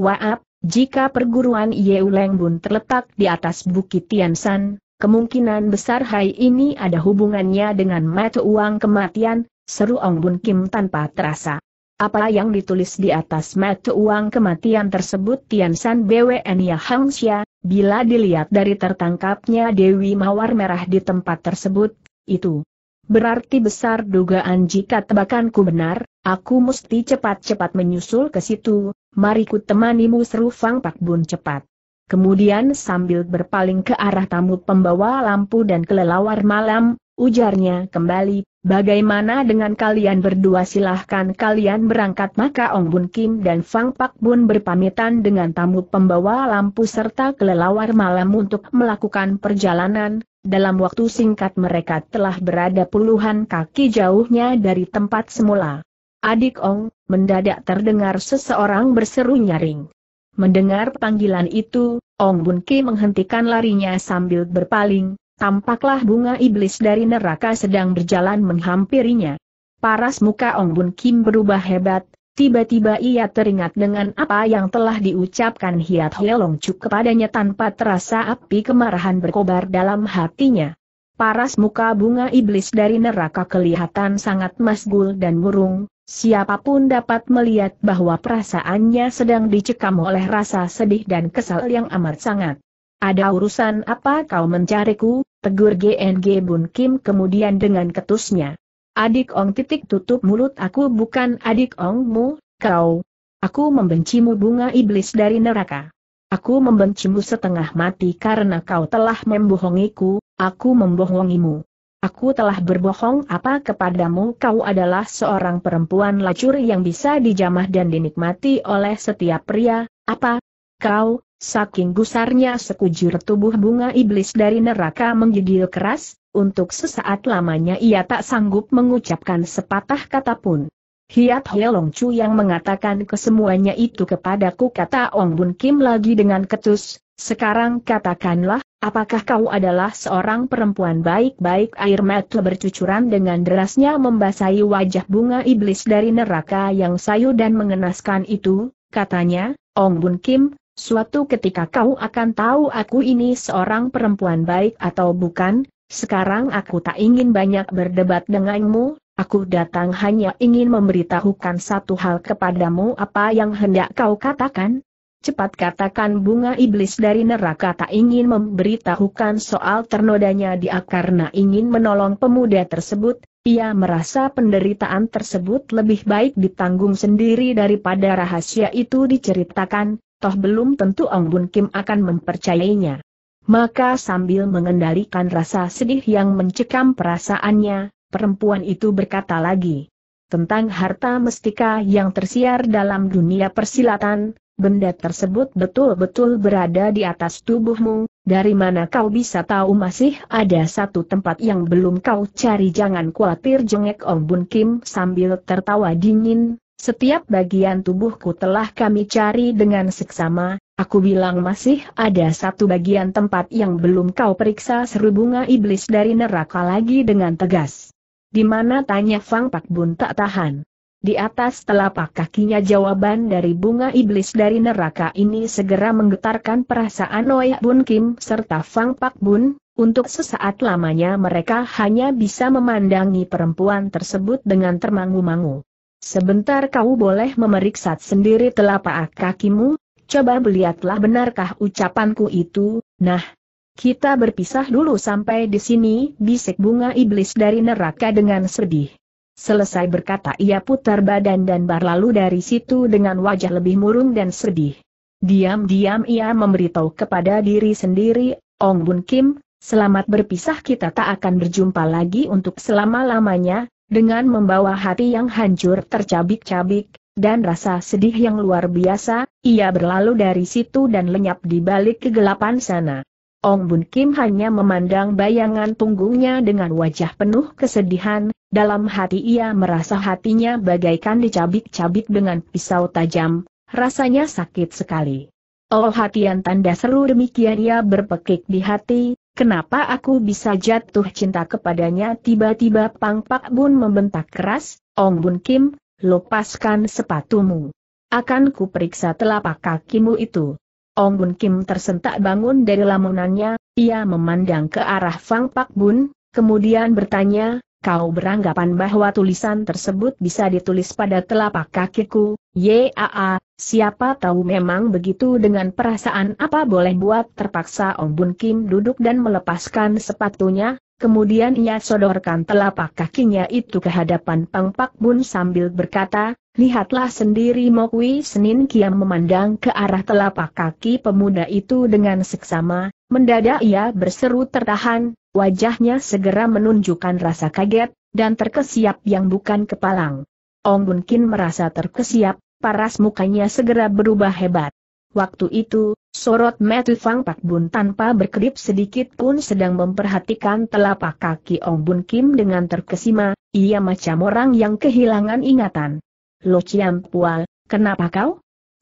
Waap, jika perguruan Yeuleng Bun terletak di atas Bukit Tiansan, kemungkinan besar Hai ini ada hubungannya dengan mata uang kematian, seru Ong Bun Kim tanpa terasa. Apa yang ditulis di atas mata uang kematian tersebut Tiansan BWN Ya Xia, Bila dilihat dari tertangkapnya Dewi Mawar Merah di tempat tersebut, itu berarti besar dugaan jika tebakanku benar, aku mesti cepat-cepat menyusul ke situ, mari ku temanimu seru Fang Pak Bun cepat. Kemudian sambil berpaling ke arah tamu pembawa lampu dan kelelawar malam, Ujarnya kembali, bagaimana dengan kalian berdua silahkan kalian berangkat maka Ong Bun Kim dan Fang Pak Bun berpamitan dengan tamu pembawa lampu serta kelelawar malam untuk melakukan perjalanan, dalam waktu singkat mereka telah berada puluhan kaki jauhnya dari tempat semula. Adik Ong, mendadak terdengar seseorang berseru nyaring. Mendengar panggilan itu, Ong Bun Kim menghentikan larinya sambil berpaling, Tampaklah bunga iblis dari neraka sedang berjalan menghampirinya. Paras muka Ong Bun Kim berubah hebat, tiba-tiba ia teringat dengan apa yang telah diucapkan Hiat Hialong Chuk kepadanya tanpa terasa api kemarahan berkobar dalam hatinya. Paras muka bunga iblis dari neraka kelihatan sangat masgul dan murung, siapapun dapat melihat bahwa perasaannya sedang dicekam oleh rasa sedih dan kesal yang amat sangat. Ada urusan apa kau mencariku? Tegur GNG Bun Kim kemudian dengan ketusnya. Adik Ong titik tutup mulut aku bukan adik Ongmu, kau. Aku membencimu bunga iblis dari neraka. Aku membencimu setengah mati karena kau telah membohongiku, aku membohongimu. Aku telah berbohong apa kepadamu kau adalah seorang perempuan lacur yang bisa dijamah dan dinikmati oleh setiap pria, apa? Kau, Saking gusarnya sekujur tubuh bunga iblis dari neraka menggigil keras, untuk sesaat lamanya ia tak sanggup mengucapkan sepatah kata pun. Hiat Helong Chu yang mengatakan kesemuanya itu kepadaku kata Ong Bun Kim lagi dengan ketus, sekarang katakanlah, apakah kau adalah seorang perempuan baik-baik air mata bercucuran dengan derasnya membasahi wajah bunga iblis dari neraka yang sayu dan mengenaskan itu, katanya, Ong Bun Kim, Suatu ketika kau akan tahu aku ini seorang perempuan baik atau bukan, sekarang aku tak ingin banyak berdebat denganmu, aku datang hanya ingin memberitahukan satu hal kepadamu apa yang hendak kau katakan. Cepat katakan bunga iblis dari neraka tak ingin memberitahukan soal ternodanya dia karena ingin menolong pemuda tersebut, ia merasa penderitaan tersebut lebih baik ditanggung sendiri daripada rahasia itu diceritakan, toh belum tentu Ong Bun Kim akan mempercayainya. Maka sambil mengendalikan rasa sedih yang mencekam perasaannya, perempuan itu berkata lagi. Tentang harta mestika yang tersiar dalam dunia persilatan, benda tersebut betul-betul berada di atas tubuhmu, dari mana kau bisa tahu masih ada satu tempat yang belum kau cari jangan khawatir jengek Ong Bun Kim sambil tertawa dingin, setiap bagian tubuhku telah kami cari dengan seksama, aku bilang masih ada satu bagian tempat yang belum kau periksa seru bunga iblis dari neraka lagi dengan tegas. Di mana tanya Fang Pak Bun tak tahan. Di atas telapak kakinya jawaban dari bunga iblis dari neraka ini segera menggetarkan perasaan Oya Bun Kim serta Fang Pak Bun, untuk sesaat lamanya mereka hanya bisa memandangi perempuan tersebut dengan termangu-mangu. Sebentar kau boleh memeriksa sendiri telapak kakimu, coba melihatlah benarkah ucapanku itu, nah. Kita berpisah dulu sampai di sini, bisik bunga iblis dari neraka dengan sedih. Selesai berkata ia putar badan dan berlalu dari situ dengan wajah lebih murung dan sedih. Diam-diam ia memberitahu kepada diri sendiri, Ong Bun Kim, selamat berpisah kita tak akan berjumpa lagi untuk selama-lamanya, dengan membawa hati yang hancur tercabik-cabik, dan rasa sedih yang luar biasa, ia berlalu dari situ dan lenyap di balik kegelapan sana. Ong Bun Kim hanya memandang bayangan punggungnya dengan wajah penuh kesedihan, dalam hati ia merasa hatinya bagaikan dicabik-cabik dengan pisau tajam, rasanya sakit sekali. Oh hatian tanda seru demikian ia berpekik di hati, Kenapa aku bisa jatuh cinta kepadanya? Tiba-tiba Pang Pak Bun membentak keras, Ong Bun Kim, lepaskan sepatumu. Akan kuperiksa telapak kakimu itu. Ong Bun Kim tersentak bangun dari lamunannya, ia memandang ke arah Fang Pak Bun, kemudian bertanya, kau beranggapan bahwa tulisan tersebut bisa ditulis pada telapak kakiku, yaa, siapa tahu memang begitu dengan perasaan apa boleh buat terpaksa Ong Bun Kim duduk dan melepaskan sepatunya, kemudian ia sodorkan telapak kakinya itu ke hadapan Pang Pak Bun sambil berkata, Lihatlah sendiri Mokwi Senin Kiam memandang ke arah telapak kaki pemuda itu dengan seksama, mendadak ia berseru tertahan, wajahnya segera menunjukkan rasa kaget, dan terkesiap yang bukan kepalang. Ong Bun Kin merasa terkesiap, paras mukanya segera berubah hebat. Waktu itu, sorot Matthew Fang Pak Bun tanpa berkedip sedikit pun sedang memperhatikan telapak kaki Ong Bun Kim dengan terkesima, ia macam orang yang kehilangan ingatan. Lo Pua, kenapa kau?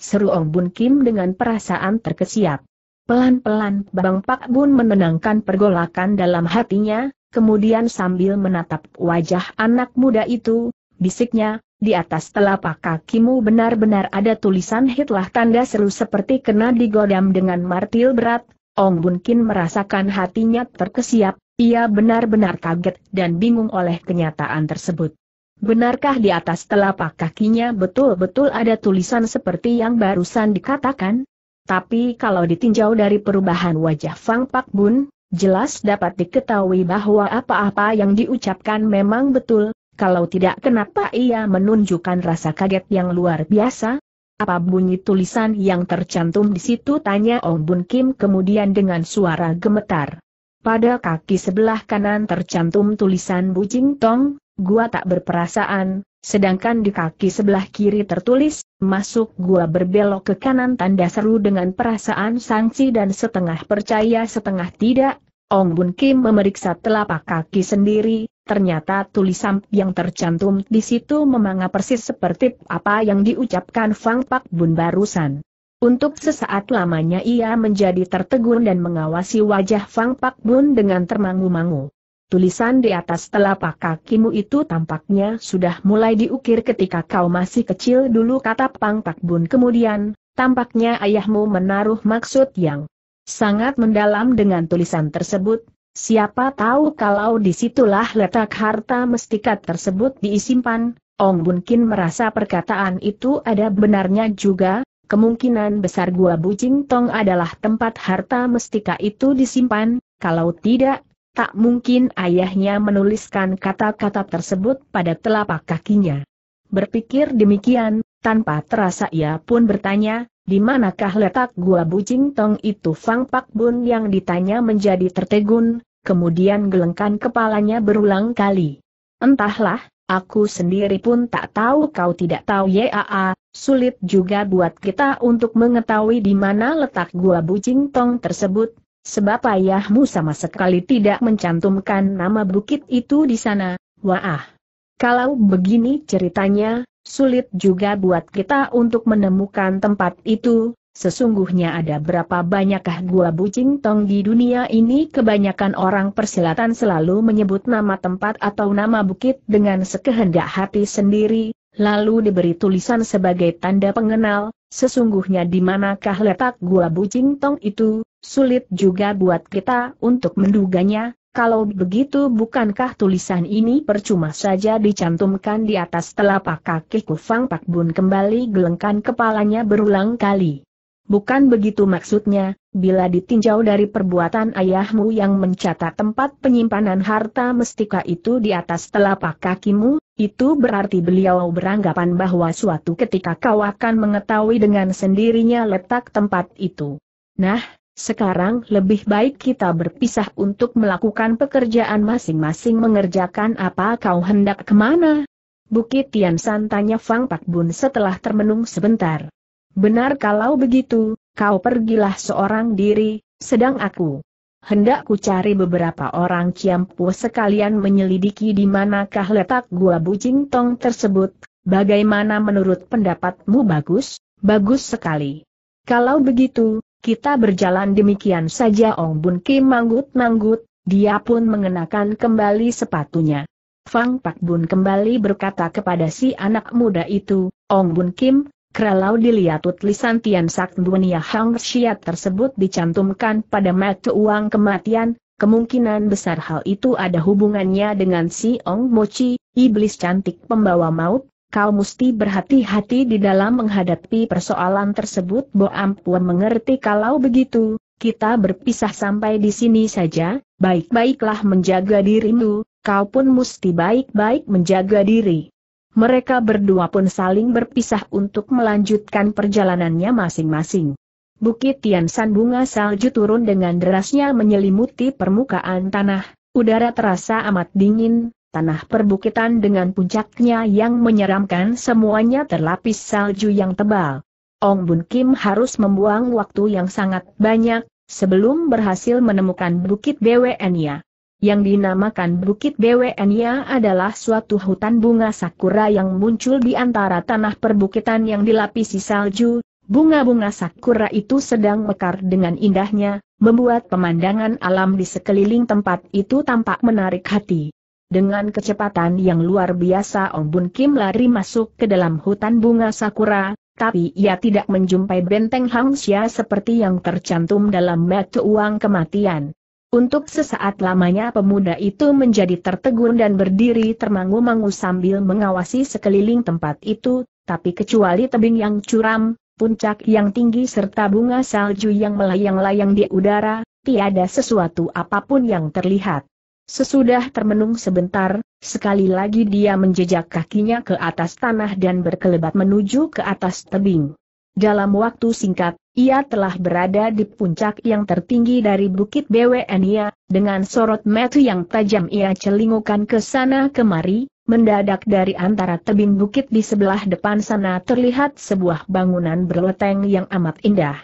Seru Ong Bun Kim dengan perasaan terkesiap. Pelan-pelan Bang Pak Bun menenangkan pergolakan dalam hatinya, kemudian sambil menatap wajah anak muda itu, bisiknya, di atas telapak kakimu benar-benar ada tulisan hitlah tanda seru seperti kena digodam dengan martil berat, Ong Bun Kim merasakan hatinya terkesiap, ia benar-benar kaget dan bingung oleh kenyataan tersebut. Benarkah di atas telapak kakinya betul-betul ada tulisan seperti yang barusan dikatakan? Tapi kalau ditinjau dari perubahan wajah Fang Pak Bun, jelas dapat diketahui bahwa apa-apa yang diucapkan memang betul, kalau tidak kenapa ia menunjukkan rasa kaget yang luar biasa? Apa bunyi tulisan yang tercantum di situ tanya Ong Bun Kim kemudian dengan suara gemetar. Pada kaki sebelah kanan tercantum tulisan Bujing Tong, gua tak berperasaan, sedangkan di kaki sebelah kiri tertulis, masuk gua berbelok ke kanan tanda seru dengan perasaan sangsi dan setengah percaya setengah tidak, Ong Bun Kim memeriksa telapak kaki sendiri, ternyata tulisan yang tercantum di situ memanga persis seperti apa yang diucapkan Fang Pak Bun barusan. Untuk sesaat lamanya ia menjadi tertegun dan mengawasi wajah Fang Pak Bun dengan termangu-mangu. Tulisan di atas telapak kakimu itu tampaknya sudah mulai diukir ketika kau masih kecil dulu kata Pang Pak Bun kemudian, tampaknya ayahmu menaruh maksud yang sangat mendalam dengan tulisan tersebut, siapa tahu kalau disitulah letak harta mestika tersebut diisimpan, Ong Bun Kin merasa perkataan itu ada benarnya juga, kemungkinan besar gua Bucing Tong adalah tempat harta mestika itu disimpan, kalau tidak, Tak mungkin ayahnya menuliskan kata-kata tersebut pada telapak kakinya. Berpikir demikian, tanpa terasa ia pun bertanya, di manakah letak gua bucing tong itu Fang Pak Bun yang ditanya menjadi tertegun, kemudian gelengkan kepalanya berulang kali. Entahlah, aku sendiri pun tak tahu kau tidak tahu YAA, sulit juga buat kita untuk mengetahui di mana letak gua bucing tong tersebut, Sebab ayahmu sama sekali tidak mencantumkan nama bukit itu di sana, wah. Kalau begini ceritanya, sulit juga buat kita untuk menemukan tempat itu, Sesungguhnya ada berapa banyakkah gua bucing tong di dunia ini kebanyakan orang persilatan selalu menyebut nama tempat atau nama bukit dengan sekehendak hati sendiri, lalu diberi tulisan sebagai tanda pengenal, sesungguhnya di manakah letak gua bucing tong itu, sulit juga buat kita untuk menduganya, kalau begitu bukankah tulisan ini percuma saja dicantumkan di atas telapak kaki Kufang Pak Bun kembali gelengkan kepalanya berulang kali. Bukan begitu maksudnya, bila ditinjau dari perbuatan ayahmu yang mencatat tempat penyimpanan harta mestika itu di atas telapak kakimu, itu berarti beliau beranggapan bahwa suatu ketika kau akan mengetahui dengan sendirinya letak tempat itu. Nah, sekarang lebih baik kita berpisah untuk melakukan pekerjaan masing-masing mengerjakan apa kau hendak kemana. Bukit Tian San tanya Fang Pak Bun setelah termenung sebentar. Benar kalau begitu, kau pergilah seorang diri, sedang aku hendak ku cari beberapa orang Ciampu sekalian menyelidiki di manakah letak gua bucing tong tersebut, bagaimana menurut pendapatmu bagus, bagus sekali. Kalau begitu, kita berjalan demikian saja Ong Bun Ki manggut-manggut, dia pun mengenakan kembali sepatunya. Fang Pak Bun kembali berkata kepada si anak muda itu, Ong Bun Kim, kalau dilihat tulisan Tian Sak Dunia Hang Xiat tersebut dicantumkan pada mata uang kematian, kemungkinan besar hal itu ada hubungannya dengan si Ong Mochi, iblis cantik pembawa maut, kau mesti berhati-hati di dalam menghadapi persoalan tersebut. Bo Ampuan mengerti kalau begitu, kita berpisah sampai di sini saja, baik-baiklah menjaga dirimu, kau pun mesti baik-baik menjaga diri mereka berdua pun saling berpisah untuk melanjutkan perjalanannya masing-masing. Bukit san bunga salju turun dengan derasnya menyelimuti permukaan tanah, udara terasa amat dingin, tanah perbukitan dengan puncaknya yang menyeramkan semuanya terlapis salju yang tebal. Ong Bun Kim harus membuang waktu yang sangat banyak, sebelum berhasil menemukan Bukit BWN-nya yang dinamakan Bukit Bwenya adalah suatu hutan bunga sakura yang muncul di antara tanah perbukitan yang dilapisi salju, Bunga-bunga sakura itu sedang mekar dengan indahnya, membuat pemandangan alam di sekeliling tempat itu tampak menarik hati. Dengan kecepatan yang luar biasa Ong Bun Kim lari masuk ke dalam hutan bunga sakura, tapi ia tidak menjumpai benteng Hangsia seperti yang tercantum dalam metu uang kematian. Untuk sesaat lamanya pemuda itu menjadi tertegun dan berdiri termangu-mangu sambil mengawasi sekeliling tempat itu, tapi kecuali tebing yang curam, puncak yang tinggi serta bunga salju yang melayang-layang di udara, tiada sesuatu apapun yang terlihat. Sesudah termenung sebentar, sekali lagi dia menjejak kakinya ke atas tanah dan berkelebat menuju ke atas tebing. Dalam waktu singkat, ia telah berada di puncak yang tertinggi dari Bukit Bwenia, dengan sorot mata yang tajam ia celingukan ke sana kemari, mendadak dari antara tebing bukit di sebelah depan sana terlihat sebuah bangunan berleteng yang amat indah.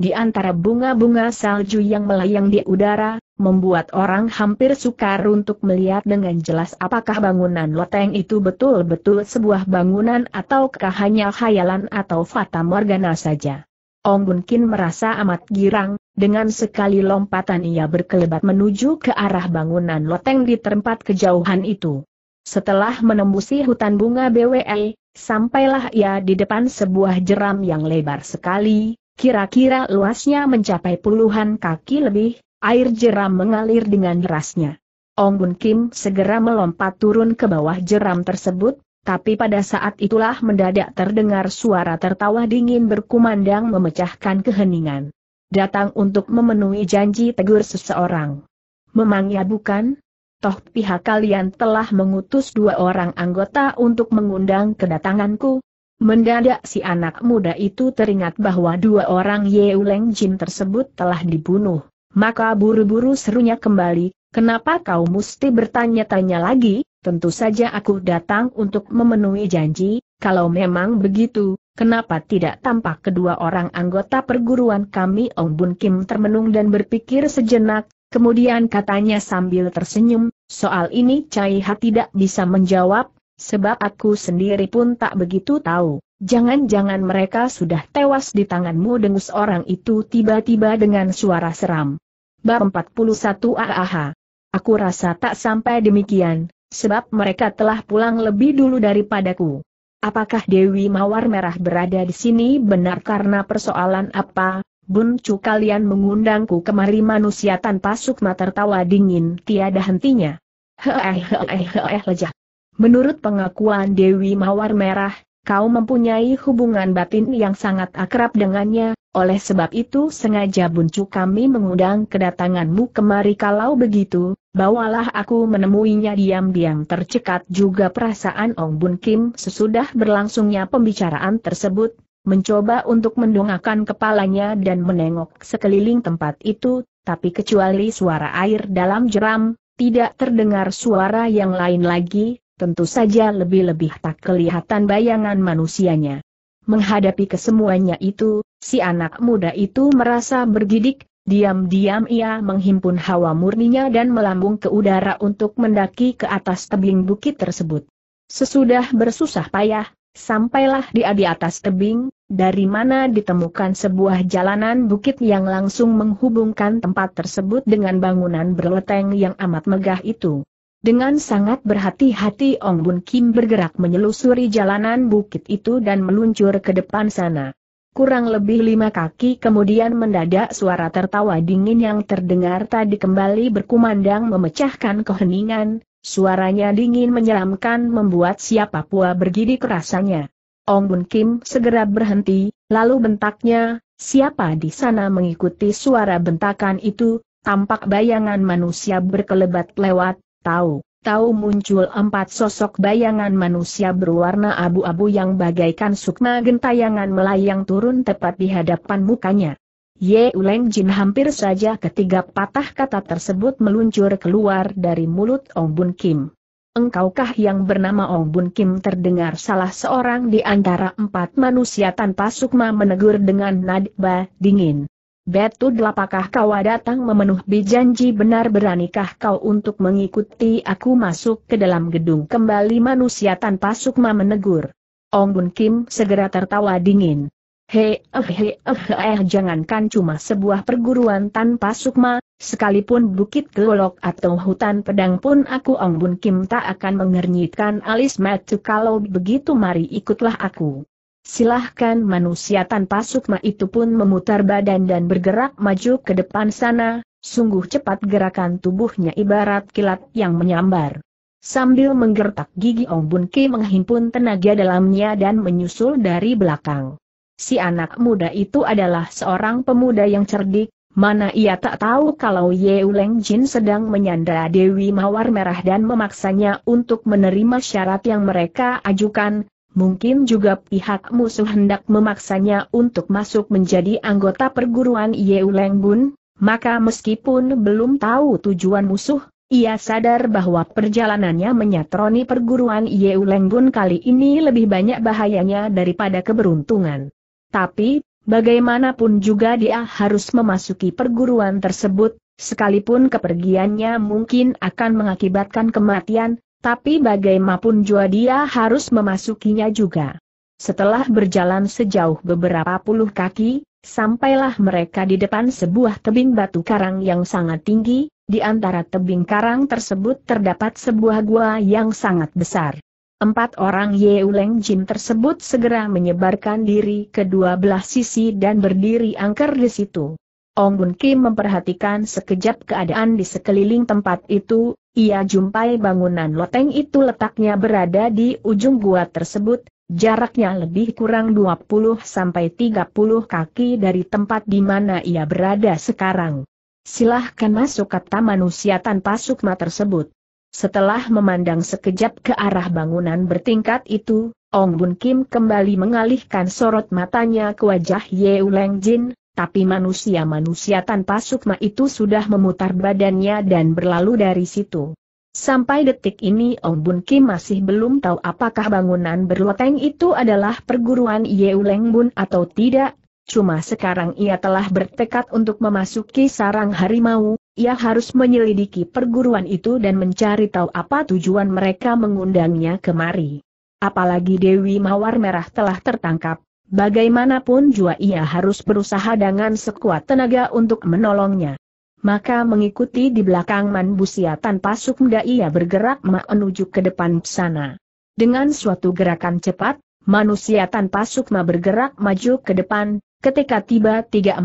Di antara bunga-bunga salju yang melayang di udara, membuat orang hampir sukar untuk melihat dengan jelas apakah bangunan loteng itu betul-betul sebuah bangunan ataukah hanya khayalan atau fata morgana saja. Ong Bun Kin merasa amat girang, dengan sekali lompatan ia berkelebat menuju ke arah bangunan loteng di tempat kejauhan itu. Setelah menembusi hutan bunga BWE, sampailah ia di depan sebuah jeram yang lebar sekali, Kira-kira luasnya mencapai puluhan kaki lebih, air jeram mengalir dengan derasnya. Ong Bun Kim segera melompat turun ke bawah jeram tersebut, tapi pada saat itulah mendadak terdengar suara tertawa dingin berkumandang memecahkan keheningan. Datang untuk memenuhi janji tegur seseorang. Memangnya bukan? Toh pihak kalian telah mengutus dua orang anggota untuk mengundang kedatanganku, Mendadak si anak muda itu teringat bahwa dua orang Yeuleng Jin tersebut telah dibunuh. Maka buru-buru serunya kembali, kenapa kau mesti bertanya-tanya lagi? Tentu saja aku datang untuk memenuhi janji, kalau memang begitu, kenapa tidak tampak kedua orang anggota perguruan kami Ong Bun Kim termenung dan berpikir sejenak, kemudian katanya sambil tersenyum, soal ini Chai Ha tidak bisa menjawab, sebab aku sendiri pun tak begitu tahu. Jangan-jangan mereka sudah tewas di tanganmu dengus orang itu tiba-tiba dengan suara seram. Bab 41 AAH. Aku rasa tak sampai demikian, sebab mereka telah pulang lebih dulu daripadaku. Apakah Dewi Mawar Merah berada di sini benar karena persoalan apa? Buncu kalian mengundangku kemari manusia tanpa sukma tertawa dingin tiada hentinya. Heeh heeh heeh lejah. Menurut pengakuan Dewi Mawar Merah, kau mempunyai hubungan batin yang sangat akrab dengannya, oleh sebab itu sengaja buncu kami mengundang kedatanganmu kemari kalau begitu, bawalah aku menemuinya diam-diam tercekat juga perasaan Ong Bun Kim sesudah berlangsungnya pembicaraan tersebut, mencoba untuk mendongakkan kepalanya dan menengok sekeliling tempat itu, tapi kecuali suara air dalam jeram, tidak terdengar suara yang lain lagi, tentu saja lebih-lebih tak kelihatan bayangan manusianya. Menghadapi kesemuanya itu, si anak muda itu merasa bergidik, diam-diam ia menghimpun hawa murninya dan melambung ke udara untuk mendaki ke atas tebing bukit tersebut. Sesudah bersusah payah, sampailah dia di atas tebing, dari mana ditemukan sebuah jalanan bukit yang langsung menghubungkan tempat tersebut dengan bangunan berleteng yang amat megah itu. Dengan sangat berhati-hati Ong Bun Kim bergerak menyelusuri jalanan bukit itu dan meluncur ke depan sana. Kurang lebih lima kaki kemudian mendadak suara tertawa dingin yang terdengar tadi kembali berkumandang memecahkan keheningan, suaranya dingin menyeramkan membuat siapa pua bergidi kerasanya. Ong Bun Kim segera berhenti, lalu bentaknya, siapa di sana mengikuti suara bentakan itu, tampak bayangan manusia berkelebat lewat, Tahu, tahu muncul empat sosok bayangan manusia berwarna abu-abu yang bagaikan sukma gentayangan melayang turun tepat di hadapan mukanya. Ye Uleng Jin hampir saja ketiga patah kata tersebut meluncur keluar dari mulut Ong Bun Kim. Engkaukah yang bernama Ong Bun Kim terdengar salah seorang di antara empat manusia tanpa sukma menegur dengan nadba dingin. Betul apakah kau datang memenuhi janji benar beranikah kau untuk mengikuti aku masuk ke dalam gedung kembali manusia tanpa sukma menegur. Ong Bun Kim segera tertawa dingin. Hei, eh, he, eh, eh, jangankan cuma sebuah perguruan tanpa sukma, sekalipun bukit kelolok atau hutan pedang pun aku Ong Bun Kim tak akan mengernyitkan alis Matthew kalau begitu mari ikutlah aku. Silahkan manusia tanpa sukma itu pun memutar badan dan bergerak maju ke depan sana, sungguh cepat gerakan tubuhnya ibarat kilat yang menyambar. Sambil menggertak gigi Ong Bun Ki menghimpun tenaga dalamnya dan menyusul dari belakang. Si anak muda itu adalah seorang pemuda yang cerdik, mana ia tak tahu kalau Ye Uleng Jin sedang menyandra Dewi Mawar Merah dan memaksanya untuk menerima syarat yang mereka ajukan, mungkin juga pihak musuh hendak memaksanya untuk masuk menjadi anggota perguruan Yeuleng Bun, maka meskipun belum tahu tujuan musuh, ia sadar bahwa perjalanannya menyatroni perguruan Yeuleng Bun kali ini lebih banyak bahayanya daripada keberuntungan. Tapi, bagaimanapun juga dia harus memasuki perguruan tersebut, sekalipun kepergiannya mungkin akan mengakibatkan kematian, tapi bagaimanapun juga dia harus memasukinya juga. Setelah berjalan sejauh beberapa puluh kaki, sampailah mereka di depan sebuah tebing batu karang yang sangat tinggi, di antara tebing karang tersebut terdapat sebuah gua yang sangat besar. Empat orang Yeuleng Jin tersebut segera menyebarkan diri ke dua belah sisi dan berdiri angker di situ. Ong Bun Kim memperhatikan sekejap keadaan di sekeliling tempat itu, ia jumpai bangunan loteng itu letaknya berada di ujung gua tersebut, jaraknya lebih kurang 20-30 kaki dari tempat di mana ia berada sekarang. Silahkan masuk kata manusia tanpa sukma tersebut. Setelah memandang sekejap ke arah bangunan bertingkat itu, Ong Bun Kim kembali mengalihkan sorot matanya ke wajah Ye Uleng Jin, tapi manusia-manusia tanpa sukma itu sudah memutar badannya dan berlalu dari situ. Sampai detik ini Ong Bun Kim masih belum tahu apakah bangunan berloteng itu adalah perguruan Yeu Leng Bun atau tidak, cuma sekarang ia telah bertekad untuk memasuki sarang harimau, ia harus menyelidiki perguruan itu dan mencari tahu apa tujuan mereka mengundangnya kemari. Apalagi Dewi Mawar Merah telah tertangkap, Bagaimanapun juga ia harus berusaha dengan sekuat tenaga untuk menolongnya. Maka mengikuti di belakang Manbusia tanpa sukmda ia bergerak menuju ke depan sana. Dengan suatu gerakan cepat, manusia tanpa sukma bergerak maju ke depan, ketika tiba 340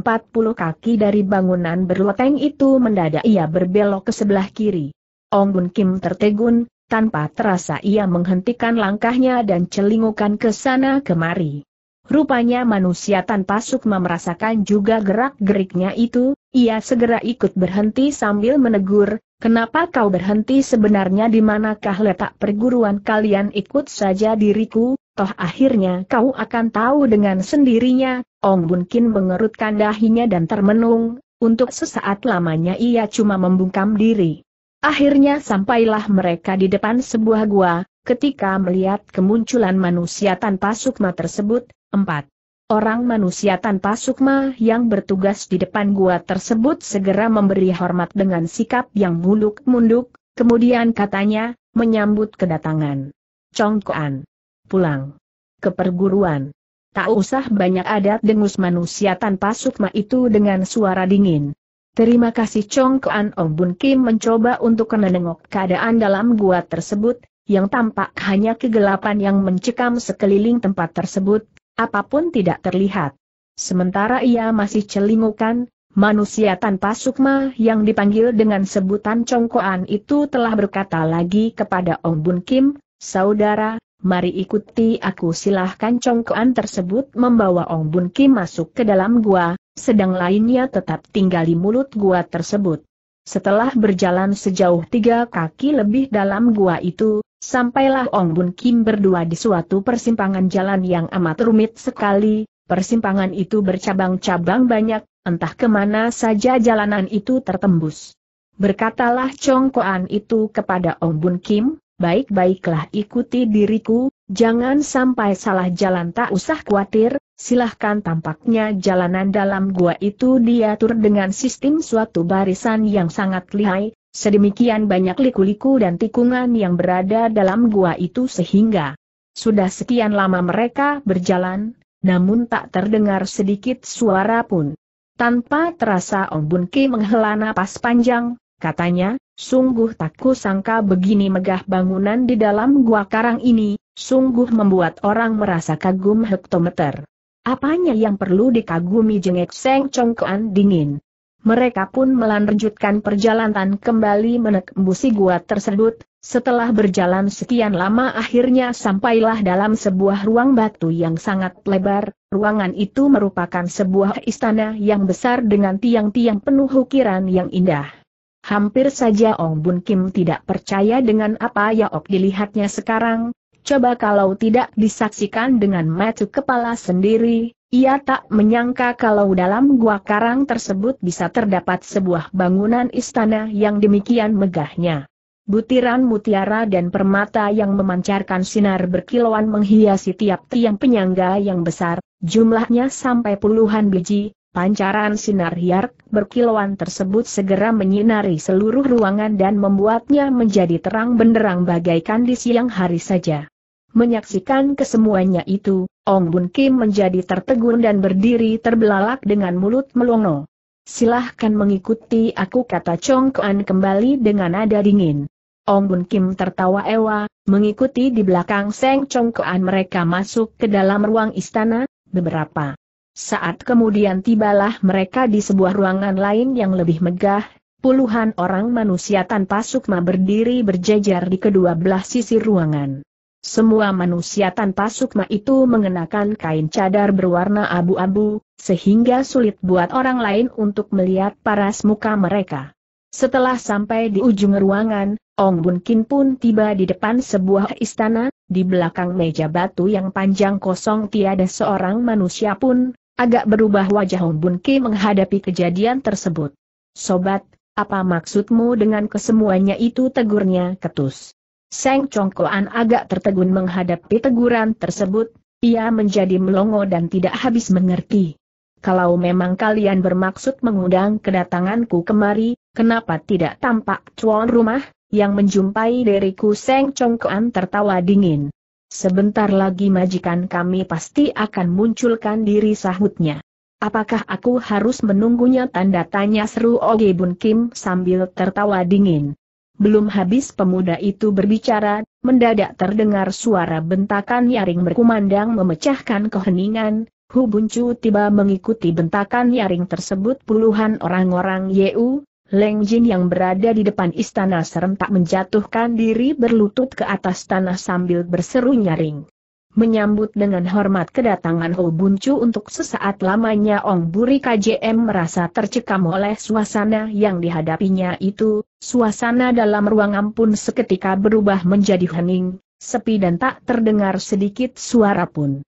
kaki dari bangunan berloteng itu mendadak ia berbelok ke sebelah kiri. Ong Bun Kim tertegun, tanpa terasa ia menghentikan langkahnya dan celingukan ke sana kemari. Rupanya manusia tanpa sukma merasakan juga gerak-geriknya itu, ia segera ikut berhenti sambil menegur, kenapa kau berhenti sebenarnya di manakah letak perguruan kalian ikut saja diriku, toh akhirnya kau akan tahu dengan sendirinya, Ong Bun Kin mengerutkan dahinya dan termenung, untuk sesaat lamanya ia cuma membungkam diri. Akhirnya sampailah mereka di depan sebuah gua, ketika melihat kemunculan manusia tanpa sukma tersebut, 4. Orang manusia tanpa sukma yang bertugas di depan gua tersebut segera memberi hormat dengan sikap yang muluk-munduk, kemudian katanya, menyambut kedatangan. Congkoan. Pulang. Ke perguruan. Tak usah banyak adat dengus manusia tanpa sukma itu dengan suara dingin. Terima kasih Kuan Om Bun Kim mencoba untuk menengok keadaan dalam gua tersebut, yang tampak hanya kegelapan yang mencekam sekeliling tempat tersebut, apapun tidak terlihat. Sementara ia masih celingukan, manusia tanpa sukma yang dipanggil dengan sebutan congkoan itu telah berkata lagi kepada Ong Bun Kim, Saudara, mari ikuti aku silahkan congkoan tersebut membawa Ong Bun Kim masuk ke dalam gua, sedang lainnya tetap tinggal di mulut gua tersebut. Setelah berjalan sejauh tiga kaki lebih dalam gua itu, Sampailah Ong Bun Kim berdua di suatu persimpangan jalan yang amat rumit sekali, persimpangan itu bercabang-cabang banyak, entah kemana saja jalanan itu tertembus. Berkatalah Chong Koan itu kepada Ong Bun Kim, baik-baiklah ikuti diriku, jangan sampai salah jalan tak usah khawatir, silahkan tampaknya jalanan dalam gua itu diatur dengan sistem suatu barisan yang sangat lihai, Sedemikian banyak liku-liku dan tikungan yang berada dalam gua itu sehingga sudah sekian lama mereka berjalan, namun tak terdengar sedikit suara pun. Tanpa terasa Om Bun Ki menghela napas panjang, katanya, sungguh tak kusangka begini megah bangunan di dalam gua karang ini, sungguh membuat orang merasa kagum hektometer. Apanya yang perlu dikagumi jengek Seng Congkoan dingin? Mereka pun melanjutkan perjalanan kembali menembusi gua tersebut, setelah berjalan sekian lama akhirnya sampailah dalam sebuah ruang batu yang sangat lebar, ruangan itu merupakan sebuah istana yang besar dengan tiang-tiang penuh ukiran yang indah. Hampir saja Ong Bun Kim tidak percaya dengan apa yang Ok dilihatnya sekarang, coba kalau tidak disaksikan dengan mata kepala sendiri, ia tak menyangka kalau dalam gua karang tersebut bisa terdapat sebuah bangunan istana yang demikian megahnya. Butiran mutiara dan permata yang memancarkan sinar berkilauan menghiasi tiap tiang penyangga yang besar, jumlahnya sampai puluhan biji, Pancaran sinar hiar berkilauan tersebut segera menyinari seluruh ruangan dan membuatnya menjadi terang benderang bagaikan di siang hari saja. Menyaksikan kesemuanya itu, Ong Bun Kim menjadi tertegun dan berdiri terbelalak dengan mulut melongo. Silahkan mengikuti aku kata Chong Kuan kembali dengan nada dingin. Ong Bun Kim tertawa ewa, mengikuti di belakang Seng Chong Kuan mereka masuk ke dalam ruang istana, beberapa. Saat kemudian tibalah mereka di sebuah ruangan lain yang lebih megah, puluhan orang manusia tanpa sukma berdiri berjejer di kedua belah sisi ruangan. Semua manusia tanpa sukma itu mengenakan kain cadar berwarna abu-abu, sehingga sulit buat orang lain untuk melihat paras muka mereka. Setelah sampai di ujung ruangan, Ong Bun Kin pun tiba di depan sebuah istana, di belakang meja batu yang panjang kosong tiada seorang manusia pun, agak berubah wajah Ong Bun Kin menghadapi kejadian tersebut. Sobat, apa maksudmu dengan kesemuanya itu tegurnya ketus? Seng Congkoan agak tertegun menghadapi teguran tersebut, ia menjadi melongo dan tidak habis mengerti. Kalau memang kalian bermaksud mengundang kedatanganku kemari, kenapa tidak tampak cuan rumah, yang menjumpai diriku Seng Congkoan tertawa dingin. Sebentar lagi majikan kami pasti akan munculkan diri sahutnya. Apakah aku harus menunggunya tanda tanya seru Oge Bun Kim sambil tertawa dingin. Belum habis pemuda itu berbicara, mendadak terdengar suara bentakan nyaring berkumandang memecahkan keheningan, Hu Buncu tiba mengikuti bentakan nyaring tersebut puluhan orang-orang Yeu, Leng Jin yang berada di depan istana serentak menjatuhkan diri berlutut ke atas tanah sambil berseru nyaring menyambut dengan hormat kedatangan Ho Buncu untuk sesaat lamanya Ong Buri KJM merasa tercekam oleh suasana yang dihadapinya itu, suasana dalam ruangan pun seketika berubah menjadi hening, sepi dan tak terdengar sedikit suara pun.